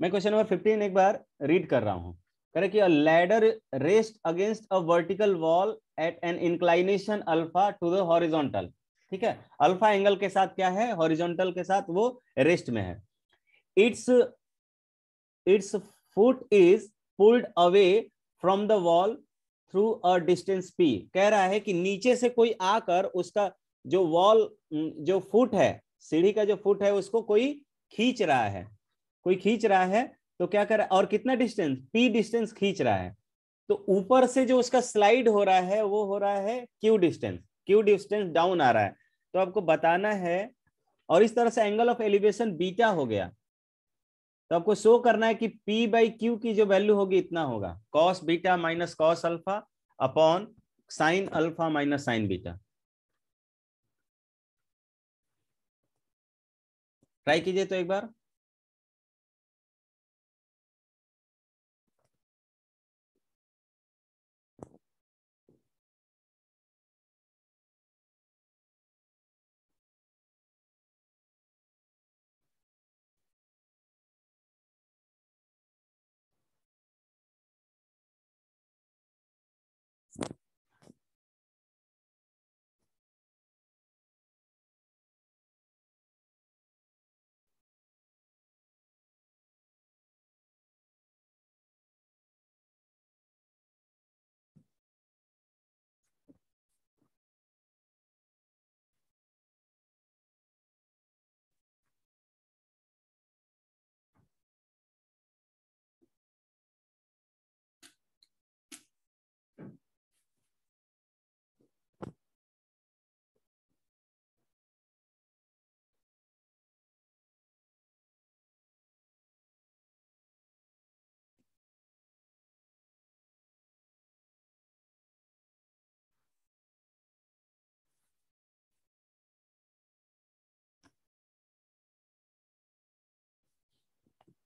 मैं क्वेश्चन नंबर फिफ्टीन एक बार रीड कर रहा हूँ करेक्ट कि ladder rest against a vertical wall at an inclination alpha to the horizontal ठीक है अल्फा एंगल के साथ क्या है हॉरिजॉन्टल के साथ वो रेस्ट में है it's it's foot is pulled away from the wall through a distance P कह रहा है कि नीचे से कोई आकर उसका जो वॉल जो फुट है सीढ़ी का जो फुट है उसको कोई खींच रहा है कोई खींच रहा है तो क्या कर और कितना डिस्टेंस पी डिस्टेंस खींच रहा है तो ऊपर से जो उसका स्लाइड हो रहा है वो हो रहा है Q distance Q distance down आ रहा है तो आपको बताना है और इस तरह से एंगल ऑफ एलिवेशन बीटा हो गया तो आपको शो करना है कि पी बाई क्यू की जो वैल्यू होगी इतना होगा cos beta minus cos alpha upon sine alpha minus sine beta try कीजिए तो एक बार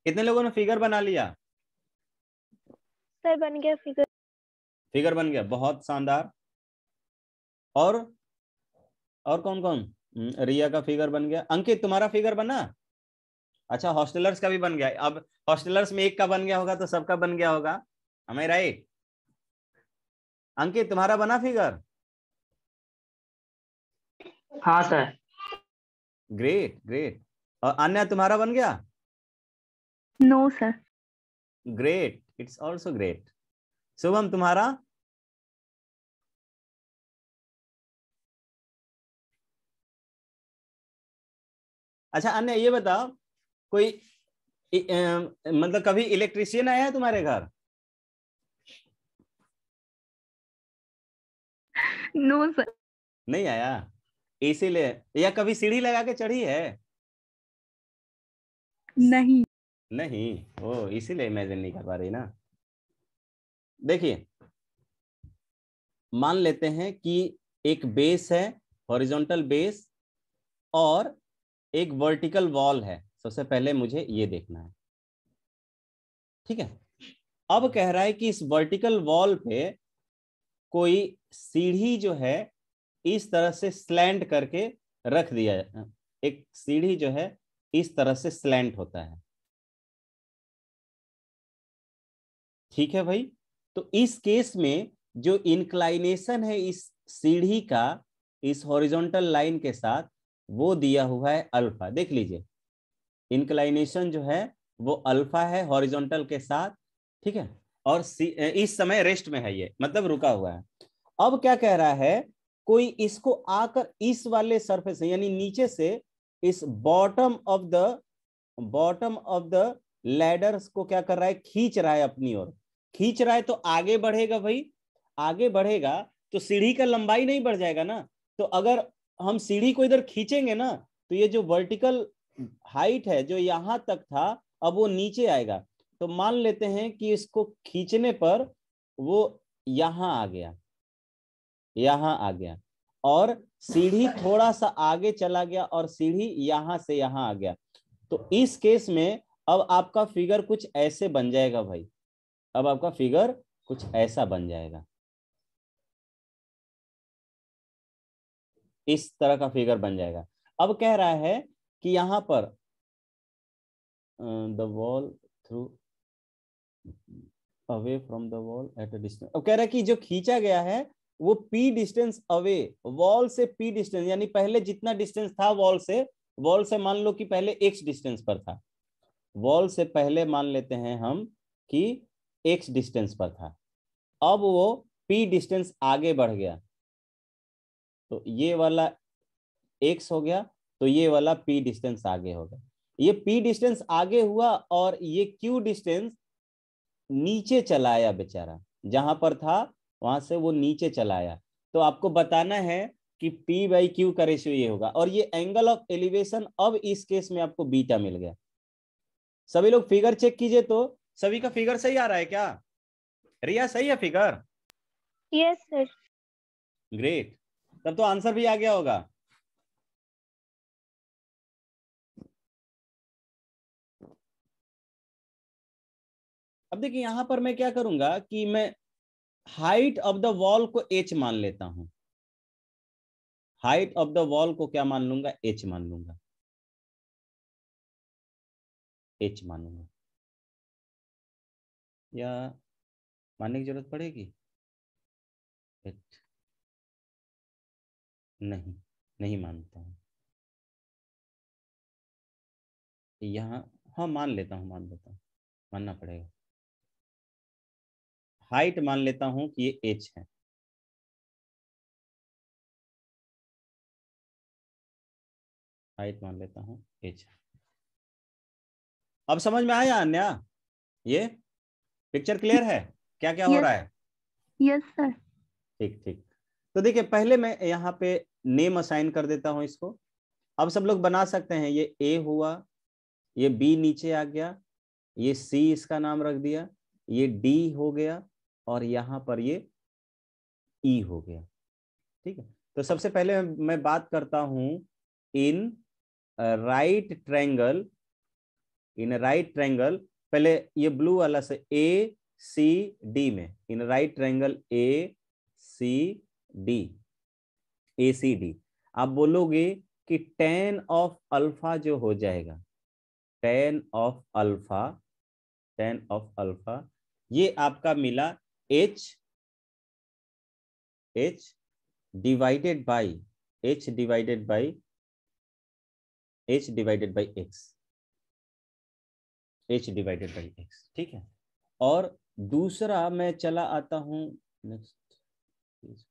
कितने लोगों ने फिगर बना लिया सर बन गया फिगर फिगर बन गया बहुत शानदार और और कौन कौन हम्म, रिया का फिगर बन गया अंकित तुम्हारा फिगर बना अच्छा हॉस्टेलर्स का भी बन गया अब हॉस्टेलर्स में एक का बन गया होगा तो सबका बन गया होगा हमें राइट अंकित तुम्हारा बना फिगर हाँ सर ग्रेट ग्रेट और अन्य तुम्हारा बन गया no sir great it's also great Shubham तुम्हारा अच्छा अन्य ये बताओ कोई इ, इ, मतलब कभी इलेक्ट्रिशियन आया है तुम्हारे घर नो no, सर नहीं आया इसीलिए या कभी सीढ़ी लगा के चढ़ी है नहीं नहीं वो इसीलिए इमेजिन नहीं कर पा रही ना देखिए मान लेते हैं कि एक बेस है हॉरिजॉन्टल बेस और एक वर्टिकल वॉल है सबसे पहले मुझे ये देखना है ठीक है अब कह रहा है कि इस वर्टिकल वॉल पे कोई सीढ़ी जो है इस तरह से स्लैंड करके रख दिया एक सीढ़ी जो है इस तरह से स्लैंड होता है ठीक है भाई तो इस केस में जो इंक्लाइनेशन है इस सीढ़ी का इस हॉरिजॉन्टल लाइन के साथ वो दिया हुआ है अल्फा देख लीजिए इंक्लाइनेशन जो है वो अल्फा है हॉरिजॉन्टल के साथ ठीक है और इस समय रेस्ट में है ये मतलब रुका हुआ है अब क्या कह रहा है कोई इसको आकर इस वाले सरफेस से यानी नीचे से इस bottom of the bottom of the ladders को क्या कर रहा है खींच रहा है अपनी ओर खींच रहा है तो आगे बढ़ेगा भाई आगे बढ़ेगा तो सीढ़ी का लंबाई नहीं बढ़ जाएगा ना तो अगर हम सीढ़ी को इधर खींचेंगे ना तो ये जो वर्टिकल हाइट है जो यहां तक था अब वो नीचे आएगा तो मान लेते हैं कि इसको खींचने पर वो यहां आ गया यहां आ गया और सीढ़ी थोड़ा सा आगे चला गया और सीढ़ी यहां से यहां आ गया तो इस केस में अब आपका फिगर कुछ ऐसे बन जाएगा भाई अब आपका फिगर कुछ ऐसा बन जाएगा इस तरह का फिगर बन जाएगा अब कह रहा है कि यहां पर the wall through away from the wall at a distance अब कह रहा है कि जो खींचा गया है वो पी डिस्टेंस अवे वॉल से पी डिस्टेंस यानी पहले जितना डिस्टेंस था वॉल से वॉल से मान लो कि पहले एक्स डिस्टेंस पर था वॉल से पहले मान लेते हैं हम कि एक्स डिस्टेंस पर था अब वो पी डिस्टेंस आगे बढ़ गया तो ये वाला एक्स हो गया तो ये वाला पी डिस्टेंस आगे हो गया ये पी डिस्टेंस आगे हुआ और ये क्यू डिस्टेंस नीचे चलाया बेचारा जहां पर था वहां से वो नीचे चलाया तो आपको बताना है कि पी बाई क्यू का रेशियो ये होगा और ये एंगल ऑफ एलिवेशन अब इस केस में आपको बीटा मिल गया सभी लोग फिगर चेक कीजिए तो सभी का फिगर सही आ रहा है क्या रिया सही है फिगर यस सर ग्रेट तब तो आंसर भी आ गया होगा अब देखिए यहां पर मैं क्या करूंगा कि मैं हाइट ऑफ द वॉल को एच मान लेता हूं हाइट ऑफ द वॉल को क्या मान लूंगा एच मान लूंगा एच मान लूंगा या मानने की जरूरत पड़ेगी नहीं नहीं मानता हूँ यहाँ हाँ मान लेता हूँ मान लेता हूँ मानना पड़ेगा हाइट मान लेता हूँ कि ये एच है हाइट मान लेता हूँ एच है अब समझ में आया अन्या ये पिक्चर क्लियर है क्या क्या yes. हो रहा है यस सर ठीक ठीक तो देखिए पहले मैं यहाँ पे नेम असाइन कर देता हूँ इसको अब सब लोग बना सकते हैं ये ए हुआ ये बी नीचे आ गया ये सी इसका नाम रख दिया ये डी हो गया और यहाँ पर ये ई e हो गया ठीक है तो सबसे पहले मैं बात करता हूं in right triangle in right triangle पहले ये ब्लू वाला से ए सी डी में in right triangle A C D A C D आप बोलोगे कि टेन ऑफ अल्फा जो हो जाएगा tan of alpha tan of alpha ये आपका मिला H H divided by H divided by H divided by X H divided by X ठीक है और दूसरा मैं चला आता हूं नेक्स्ट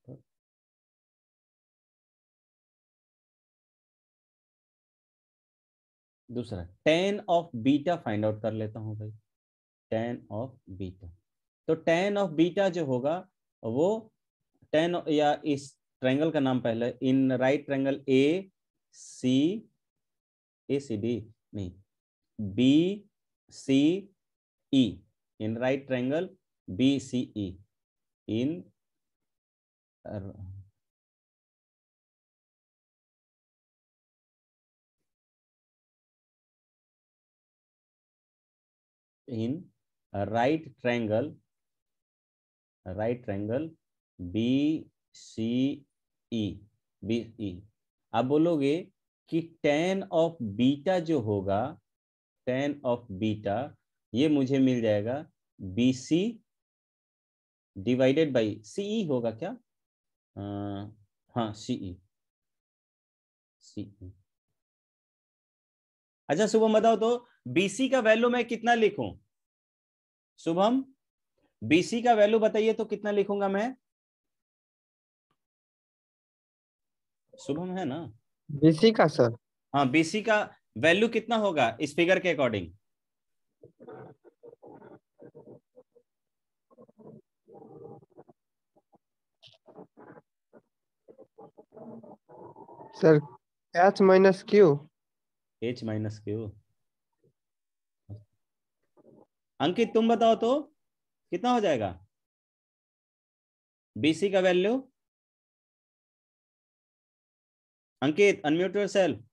पर दूसरा tan of beta find out कर लेता हूं भाई टेन ऑफ बीटा तो टेन ऑफ बीटा जो होगा वो टेन या इस ट्रायंगल का नाम पहले in right triangle A C A C D नहीं B C E in right triangle B C E in in a right triangle a right triangle B C E B E आप बोलोगे कि tan of beta जो होगा tan of beta ये मुझे मिल जाएगा B C divided by C होगा क्या आ, हाँ सी सीई अच्छा शुभम बताओ तो बीसी का वैल्यू मैं कितना लिखू शुभम बीसी का वैल्यू बताइए तो कितना लिखूंगा मैं शुभम है ना बीसी का सर हाँ बीसी का वैल्यू कितना होगा इस फिगर के according sir H minus Q H minus Q Ankit तुम बताओ तो कितना हो जाएगा बीसी का value Ankit unmute yourself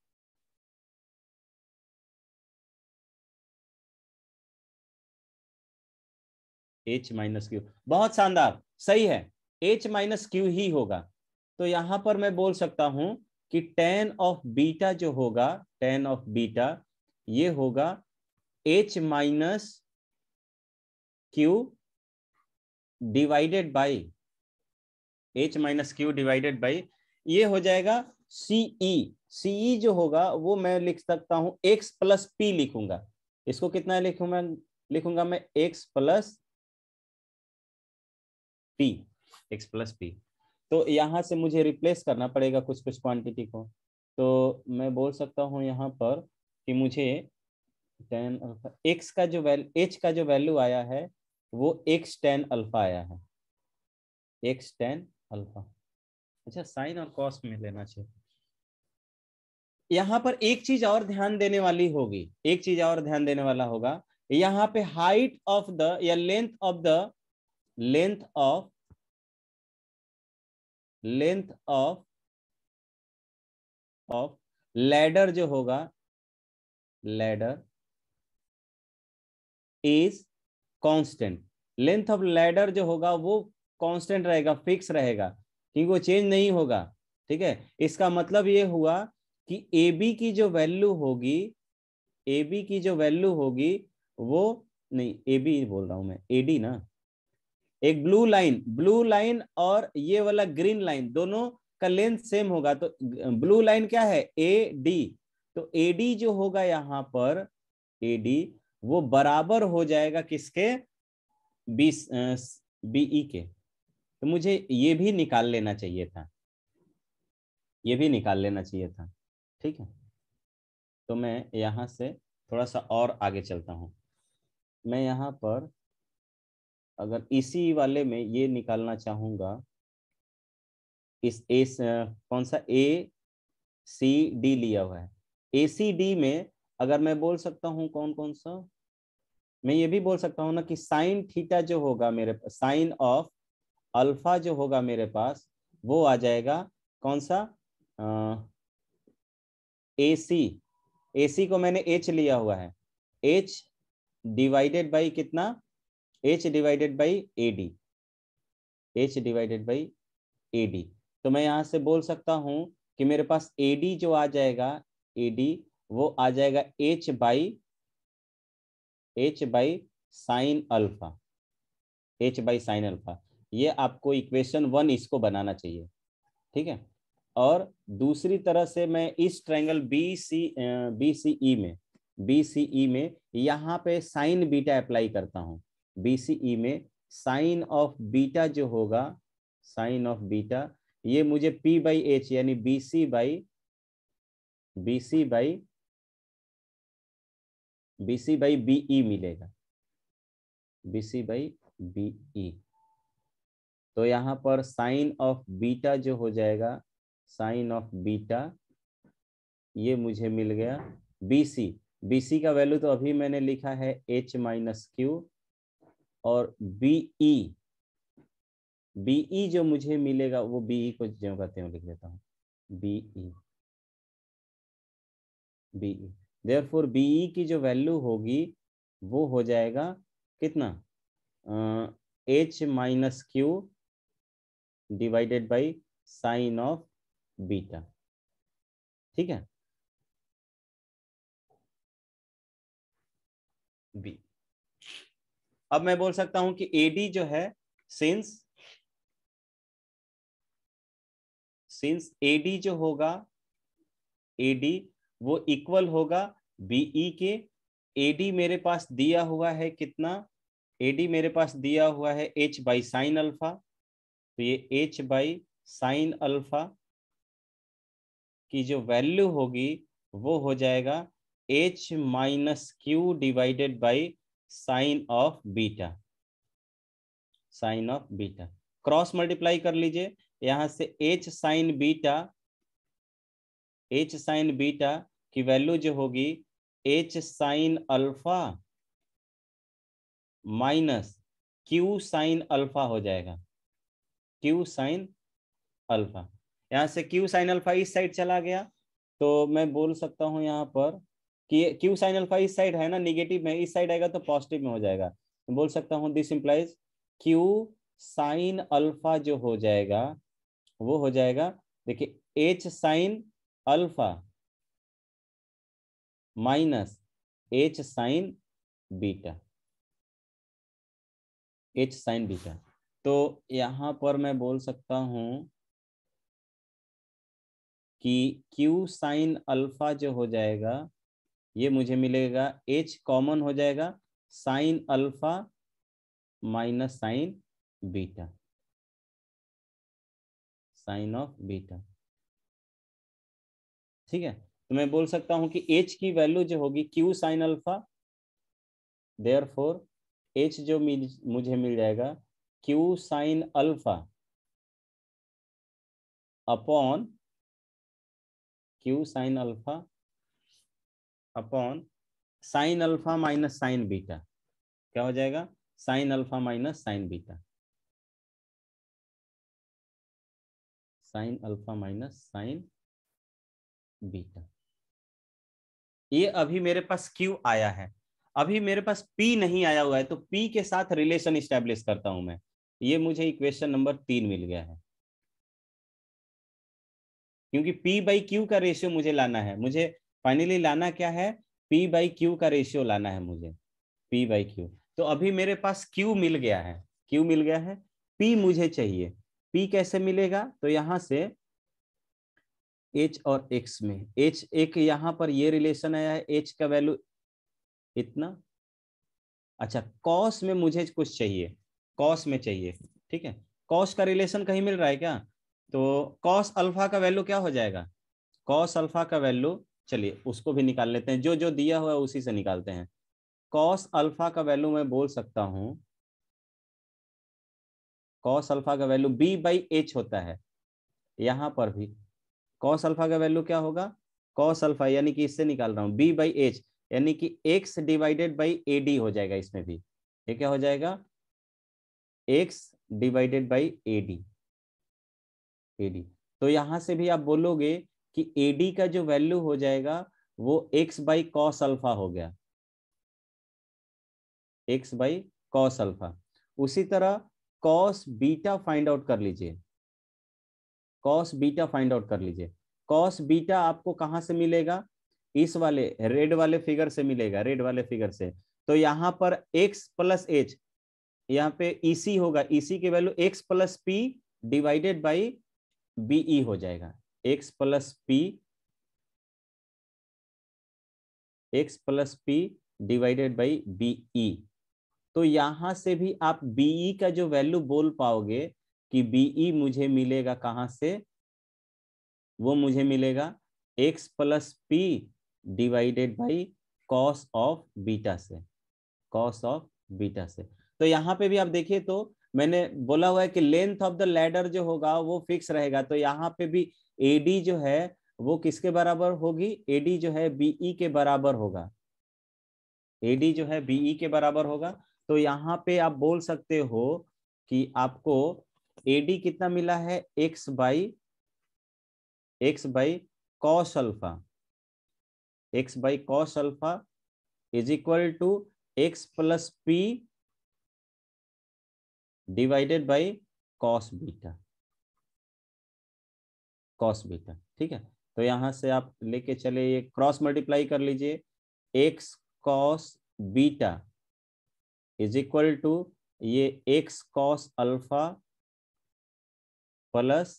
H minus Q बहुत शानदार सही है एच माइनस क्यू ही होगा तो यहां पर मैं बोल सकता हूं कि टेन ऑफ बीटा जो होगा टेन ऑफ बीटा ये होगा H minus Q divided by H minus Q divided by ये हो जाएगा सीई सीई e। e जो होगा वो मैं लिख सकता हूं एक्स प्लस पी लिखूंगा इसको कितना लिखूंगा लिखूंगा मैं X plus P X plus P तो यहाँ से मुझे रिप्लेस करना पड़ेगा कुछ कुछ क्वांटिटी को तो मैं बोल सकता हूँ यहाँ पर कि मुझे टेन अल्फा एक्स का जो वैल एच का जो वैल्यू आया है वो एक्स टेन अल्फा आया है एक्स टेन अल्फा अच्छा साइन और कॉस में लेना चाहिए यहाँ पर एक चीज और ध्यान देने वाली होगी एक चीज और ध्यान देने वाला होगा यहाँ पे हाइट ऑफ द या length of the length of length of of ladder जो होगा ladder is constant length of ladder जो होगा वो कांस्टेंट रहेगा फिक्स रहेगा क्योंकि वो चेंज नहीं होगा ठीक है इसका मतलब ये हुआ कि ए बी की जो वैल्यू होगी ए बी की जो वैल्यू होगी वो नहीं ए बी बोल रहा हूं मैं ए डी ना एक ब्लू लाइन ब्लू लाइन और ये वाला ग्रीन लाइन दोनों का लेंथ सेम होगा तो ब्लू लाइन क्या है ए डी तो ए डी जो होगा यहाँ पर ए डी वो बराबर हो जाएगा किसके बीस बीई e के तो मुझे ये भी निकाल लेना चाहिए था ये भी निकाल लेना चाहिए था ठीक है तो मैं यहां से थोड़ा सा और आगे चलता हूं मैं यहाँ पर अगर इसी वाले में ये निकालना चाहूंगा इस ए कौन सा ए सी डी लिया हुआ है ए सी डी में अगर मैं बोल सकता हूं कौन कौन सा मैं ये भी बोल सकता हूँ ना कि साइन थीटा जो होगा मेरे साइन ऑफ अल्फा जो होगा मेरे पास वो आ जाएगा कौन सा ए सी ए सी को मैंने एच लिया हुआ है एच डिवाइडेड बाई कितना H divided by A D H divided by A D तो मैं यहां से बोल सकता हूं कि मेरे पास ए डी जो आ जाएगा ए डी वो आ जाएगा H by H by sine alpha H by sine alpha ये आपको इक्वेशन वन इसको बनाना चाहिए ठीक है और दूसरी तरह से मैं इस triangle B C B C E में बी सी ई में यहाँ पे साइन बीटा अप्लाई करता हूँ बीसीई e में साइन ऑफ बीटा जो होगा साइन ऑफ बीटा ये मुझे पी बाई एच यानी B C by B C by B C by B E मिलेगा B C by B E तो यहां पर साइन ऑफ बीटा जो हो जाएगा साइन ऑफ बीटा ये मुझे मिल गया बी सी बी सी का वैल्यू तो अभी मैंने लिखा है एच माइनस क्यू और बीई बीई e, e जो मुझे मिलेगा वो बीई e को जो कहते हैं लिख देता हूँ BE BE therefore BE की जो वैल्यू होगी वो हो जाएगा कितना H minus Q divided by sine of beta ठीक है बी अब मैं बोल सकता हूं कि एडी जो है सिंस सिंस एडी जो होगा एडी वो इक्वल होगा बीई e के एडी मेरे पास दिया हुआ है कितना एडी मेरे पास दिया हुआ है एच बाई साइन अल्फा तो ये एच बाई साइन अल्फा की जो वैल्यू होगी वो हो जाएगा H minus Q divided by sine of beta sine of beta cross multiply कर लीजिए यहां से H sine beta H sine beta की वैल्यू जो होगी H sine alpha minus Q sine alpha हो जाएगा क्यू साइन अल्फा यहां से क्यू साइन अल्फा इस साइड चला गया तो मैं बोल सकता हूं यहां पर कि क्यू साइन अल्फा इस साइड है ना निगेटिव में इस साइड आएगा तो पॉजिटिव में हो जाएगा बोल सकता हूँ this implies Q sine alpha जो हो जाएगा वो हो जाएगा देखिए H sine alpha minus H sine beta H sine beta तो यहां पर मैं बोल सकता हूं कि क्यू साइन अल्फा जो हो जाएगा ये मुझे मिलेगा एच कॉमन हो जाएगा sine alpha minus sine beta sine of beta ठीक है तो मैं बोल सकता हूं कि एच की वैल्यू जो होगी Q sine alpha therefore H जो मिल, मुझे मिल जाएगा Q sine alpha upon Q sine alpha upon sine alpha minus sine beta क्या हो जाएगा sine alpha minus sine beta sine alpha minus sine beta ये अभी मेरे पास क्यू आया है अभी मेरे पास पी नहीं आया हुआ है तो पी के साथ रिलेशन स्टैब्लिश करता हूं मैं ये मुझे इक्वेशन नंबर तीन मिल गया है क्योंकि पी बाई क्यू का रेशियो मुझे लाना है मुझे फाइनली लाना क्या है पी बाई क्यू का रेशियो लाना है मुझे पी बाई क्यू तो अभी मेरे पास क्यू मिल गया है क्यू मिल गया है पी मुझे चाहिए पी कैसे मिलेगा तो यहां से एच और एक्स में एच एक यहां पर ये रिलेशन आया है एच का वैल्यू इतना अच्छा कॉस में मुझे कुछ चाहिए कॉस में चाहिए ठीक है कॉस का रिलेशन कहीं मिल रहा है क्या तो कॉस अल्फा का वैल्यू क्या हो जाएगा कॉस अल्फा का वैल्यू चलिए उसको भी निकाल लेते हैं जो जो दिया हुआ है उसी से निकालते हैं कॉस अल्फा का वैल्यू मैं बोल सकता हूं कॉस अल्फा का वैल्यू बी बाई एच होता है यहां पर भी कॉस अल्फा का वैल्यू क्या होगा कॉस अल्फा यानी कि इससे निकाल रहा हूं बी बाई एच यानी कि X divided by A D हो जाएगा इसमें भी ये क्या हो जाएगा X divided by A D A D तो यहां से भी आप बोलोगे कि एडी का जो वैल्यू हो जाएगा वो एक्स बाई कॉस अल्फा हो गया एक्स बाई कॉस अल्फा उसी तरह कॉस बीटा फाइंड आउट कर लीजिए कॉस बीटा फाइंड आउट कर लीजिए कॉस बीटा आपको कहां से मिलेगा इस वाले रेड वाले फिगर से मिलेगा रेड वाले फिगर से तो यहां पर एक्स प्लस एच यहाँ पे ईसी e होगा ईसी e की value X plus P divided by BE हो जाएगा X plus P X plus P divided by B E तो यहां से भी आप बी ई e का जो वैल्यू बोल पाओगे कि बी ई e मुझे मिलेगा कहां से वो मुझे मिलेगा X plus P divided by cos of beta से कॉस ऑफ बीटा से तो यहां पे भी आप देखिए तो मैंने बोला हुआ है कि लेंथ ऑफ द लैडर जो होगा वो फिक्स रहेगा तो यहाँ पे भी एडी जो है वो किसके बराबर होगी एडी जो है बीई e के बराबर होगा एडी जो है बीई e के बराबर होगा तो यहाँ पे आप बोल सकते हो कि आपको एडी कितना मिला है X by X by cos alpha X by cos alpha is equal to X plus P divided by cos beta cos beta ठीक है तो यहाँ से आप लेके चले ये क्रॉस मल्टीप्लाई कर लीजिए X cos beta is equal to ये X cos alpha plus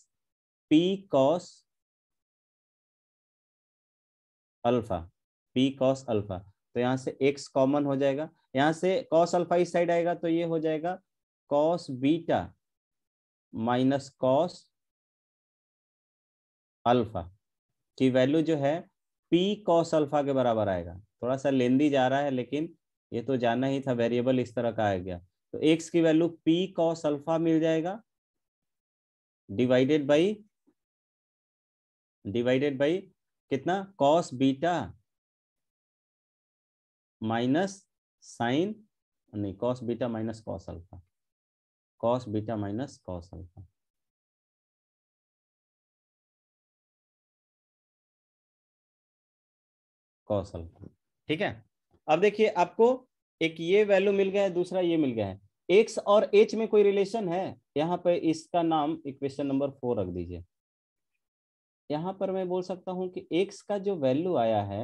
P cos alpha P cos alpha तो यहाँ से एक्स कॉमन हो जाएगा यहाँ से कॉस अल्फा इस साइड आएगा तो ये हो जाएगा cos beta minus cos alpha की वैल्यू जो है पी कॉस अल्फा के बराबर आएगा थोड़ा सा लेंदी जा रहा है लेकिन ये तो जाना ही था वेरिएबल इस तरह का आ गया तो एक्स की वैल्यू पी कॉस अल्फा मिल जाएगा डिवाइडेड बाई डिवाइडेड बाई कितना कॉस बीटा माइनस साइन नहीं cos beta minus cos alpha cos beta minus cos alpha Kaushal ठीक है अब देखिए आपको एक ये वैल्यू मिल गया है दूसरा ये मिल गया है एक्स और एच में कोई रिलेशन है यहाँ पर इसका नाम इक्वेशन नंबर फोर रख दीजिए यहाँ पर मैं बोल सकता हूँ कि एक्स का जो वैल्यू आया है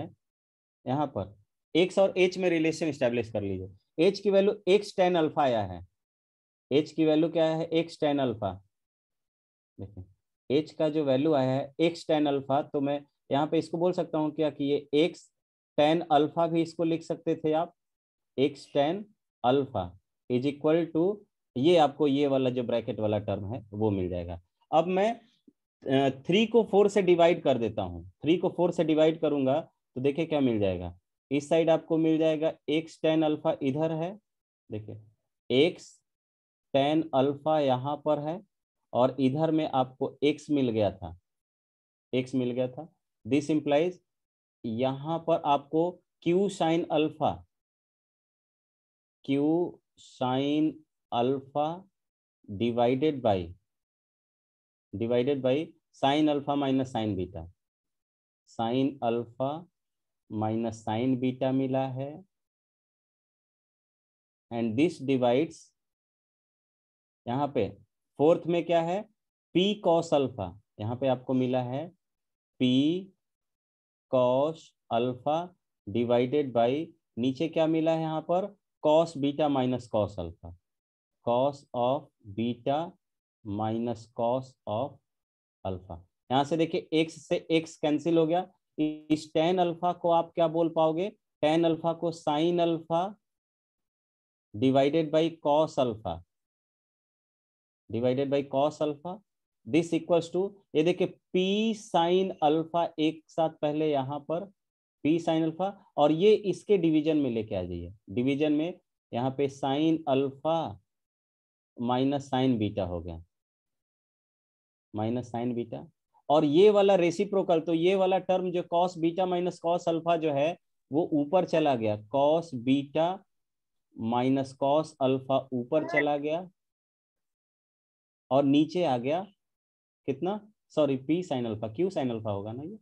यहाँ पर एक्स और एच में रिलेशन स्टेब्लिश कर लीजिए एच की वैल्यू एक्स टेन अल्फा आया है एच की वैल्यू क्या है एक्स टेन अल्फा देखिए एच का जो वैल्यू आया है एक्स टेन अल्फा तो मैं यहाँ पे इसको बोल सकता हूँ क्या कि ये एक्स टेन अल्फा भी इसको लिख सकते थे आप X tan alpha is equal to ये आपको ये वाला जो ब्रैकेट वाला टर्म है वो मिल जाएगा अब मैं थ्री को फोर से डिवाइड कर देता हूँ थ्री को फोर से डिवाइड करूंगा तो देखिए क्या मिल जाएगा इस साइड आपको मिल जाएगा एक्स टेन अल्फा इधर है देखिए एक्स टेन अल्फा यहाँ पर है और इधर में आपको एक्स मिल गया था एक्स मिल गया था दिस इंप्लाइज यहां पर आपको Q sine alpha Q sine alpha divided by divided by sine alpha minus sine beta sine alpha minus sine beta मिला है एंड दिस डिवाइड्स यहां पे फोर्थ में क्या है पी कॉस अल्फा यहां पे आपको मिला है P cos alpha divided by नीचे क्या मिला है यहाँ पर cos beta minus cos alpha cos of beta minus cos of alpha यहां से देखिए एक्स से एक्स कैंसिल हो गया इस टेन अल्फा को आप क्या बोल पाओगे टेन अल्फा को sine alpha divided by cos alpha divided by cos alpha this equals to ये देखिए पी साइन अल्फा एक साथ पहले यहाँ पर पी साइन अल्फा और ये इसके डिवीजन में लेके आ जाइए डिवीजन में यहाँ पे sine alpha minus sine beta हो गया माइनस साइन बीटा और ये वाला रेसिप्रोकल तो ये वाला टर्म जो cos beta minus cos alpha जो है वो ऊपर चला गया cos beta minus cos alpha ऊपर चला गया और नीचे आ गया कितना sorry P sine alpha Q sine alpha होगा ना ये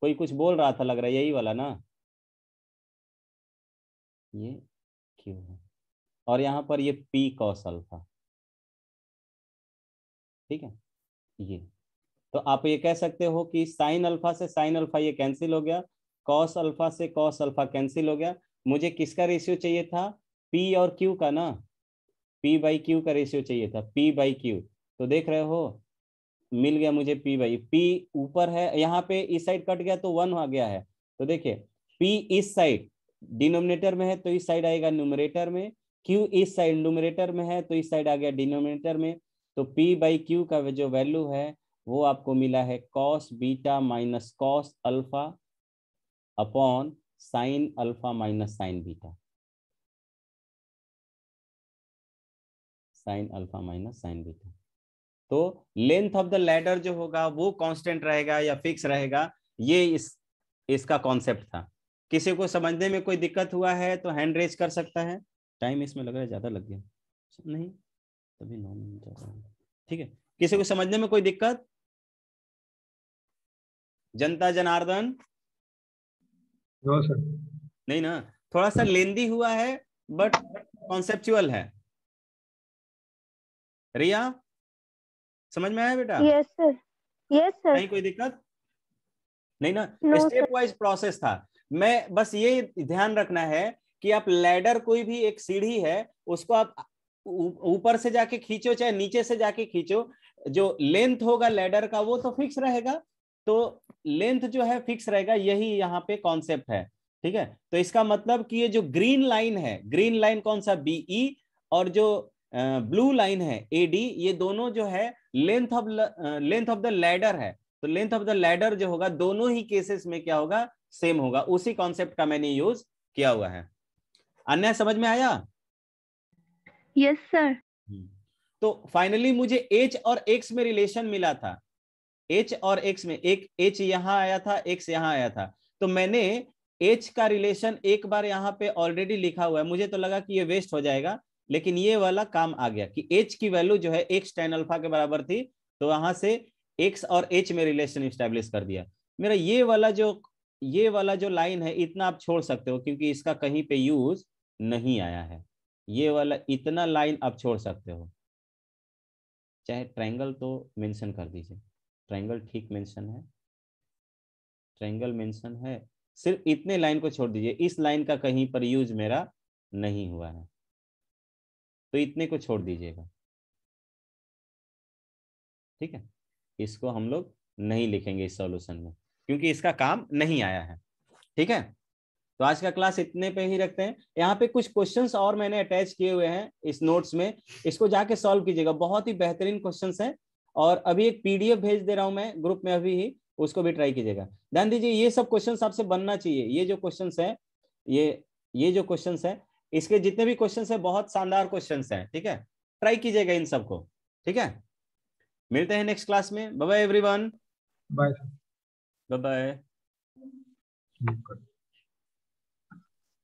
कोई कुछ बोल रहा था लग रहा है यही वाला ना ये क्यू है और यहाँ पर ये पी कॉस अल्फा ठीक है ये तो आप ये कह सकते हो कि साइन अल्फा से साइन अल्फा ये कैंसिल हो गया कॉस अल्फा से कॉस अल्फा कैंसिल हो गया मुझे किसका रेशियो चाहिए था पी और क्यू का ना पी बाई क्यू का रेशियो चाहिए था पी बाई क्यू तो देख रहे हो मिल गया मुझे पी भाई पी ऊपर है यहाँ पे इस साइड कट गया तो वन आ गया है तो देखिए पी इस साइड डिनोमिनेटर में है तो इस साइड आएगा न्यूमरेटर में क्यू इस साइड न्यूमरेटर में है तो इस साइड आ गया डिनोमिनेटर में तो पी बाई क्यू का जो वैल्यू है वो आपको मिला है cos beta minus cos alpha upon sine alpha minus sine beta sine alpha minus sine beta तो लेंथ ऑफ द लैडर जो होगा वो कांस्टेंट रहेगा या फिक्स रहेगा ये इस इसका कॉन्सेप्ट था किसी को समझने में कोई दिक्कत हुआ है तो हैंड रेज कर सकता है टाइम इसमें लग रहा है ज़्यादा लग गया नहीं तभी नौ मिनट ठीक है किसी को समझने में कोई दिक्कत जनता जनार्दन नो सर नहीं ना थोड़ा सा लेंदी हुआ है बट कॉन्सेप्चुअल है रिया समझ में आया बेटा यस यस सर नहीं कोई दिक्कत नहीं ना स्टेप वाइज प्रोसेस था मैं बस ये ध्यान रखना है कि आप लैडर कोई भी एक सीढ़ी है उसको आप ऊपर से जाके खींचो चाहे नीचे से जाके खींचो जो लेंथ होगा लैडर का वो तो फिक्स रहेगा तो लेंथ जो है फिक्स रहेगा यही यहाँ पे कॉन्सेप्ट है ठीक है तो इसका मतलब कि ये जो ग्रीन लाइन है ग्रीन लाइन कौन सा बीई e और जो ब्लू लाइन है एडी ये दोनों जो है length of length of the ladder है तो लेंथ ऑफ द लैडर जो होगा दोनों ही केसेस में क्या होगा सेम होगा उसी कॉन्सेप्ट का मैंने यूज किया हुआ है अन्य समझ में आया यस yes, सर हम्म। तो फाइनली मुझे एच और एक्स में रिलेशन मिला था एच और एक्स में एक एच यहां आया था एक्स यहाँ आया था तो मैंने एच का रिलेशन एक बार यहाँ पे ऑलरेडी लिखा हुआ है मुझे तो लगा कि ये वेस्ट हो जाएगा लेकिन ये वाला काम आ गया कि एच की वैल्यू जो है एक्स टेन अल्फा के बराबर थी तो वहां से एक्स और एच में रिलेशन स्टेब्लिश कर दिया मेरा ये वाला जो ये वाला जो लाइन है इतना आप छोड़ सकते हो क्योंकि इसका कहीं पे यूज नहीं आया है ये वाला इतना लाइन आप छोड़ सकते हो चाहे ट्रायंगल तो मेंशन कर दीजिए ट्रायंगल ठीक मेंशन है ट्रायंगल मेंशन है सिर्फ इतने लाइन को छोड़ दीजिए इस लाइन का कहीं पर यूज मेरा नहीं हुआ है तो इतने को छोड़ दीजिएगा ठीक है इसको हम लोग नहीं लिखेंगे इस सॉल्यूशन में क्योंकि इसका काम नहीं आया है ठीक है तो आज का क्लास इतने पे ही रखते हैं यहाँ पे कुछ क्वेश्चंस और मैंने अटैच किए हुए हैं इस नोट्स में इसको जाके सॉल्व कीजिएगा बहुत ही बेहतरीन क्वेश्चंस हैं और अभी एक पीडीएफ भेज दे रहा हूं मैं ग्रुप में अभी ही उसको भी ट्राई कीजिएगा ध्यान दीजिए ये सब क्वेश्चन आपसे बनना चाहिए ये जो क्वेश्चन है ये ये जो क्वेश्चन है इसके जितने भी क्वेश्चन है बहुत शानदार क्वेश्चन है ठीक है ट्राई कीजिएगा इन सबको ठीक है मिलते हैं नेक्स्ट क्लास में बाय एवरीवन बाय बाय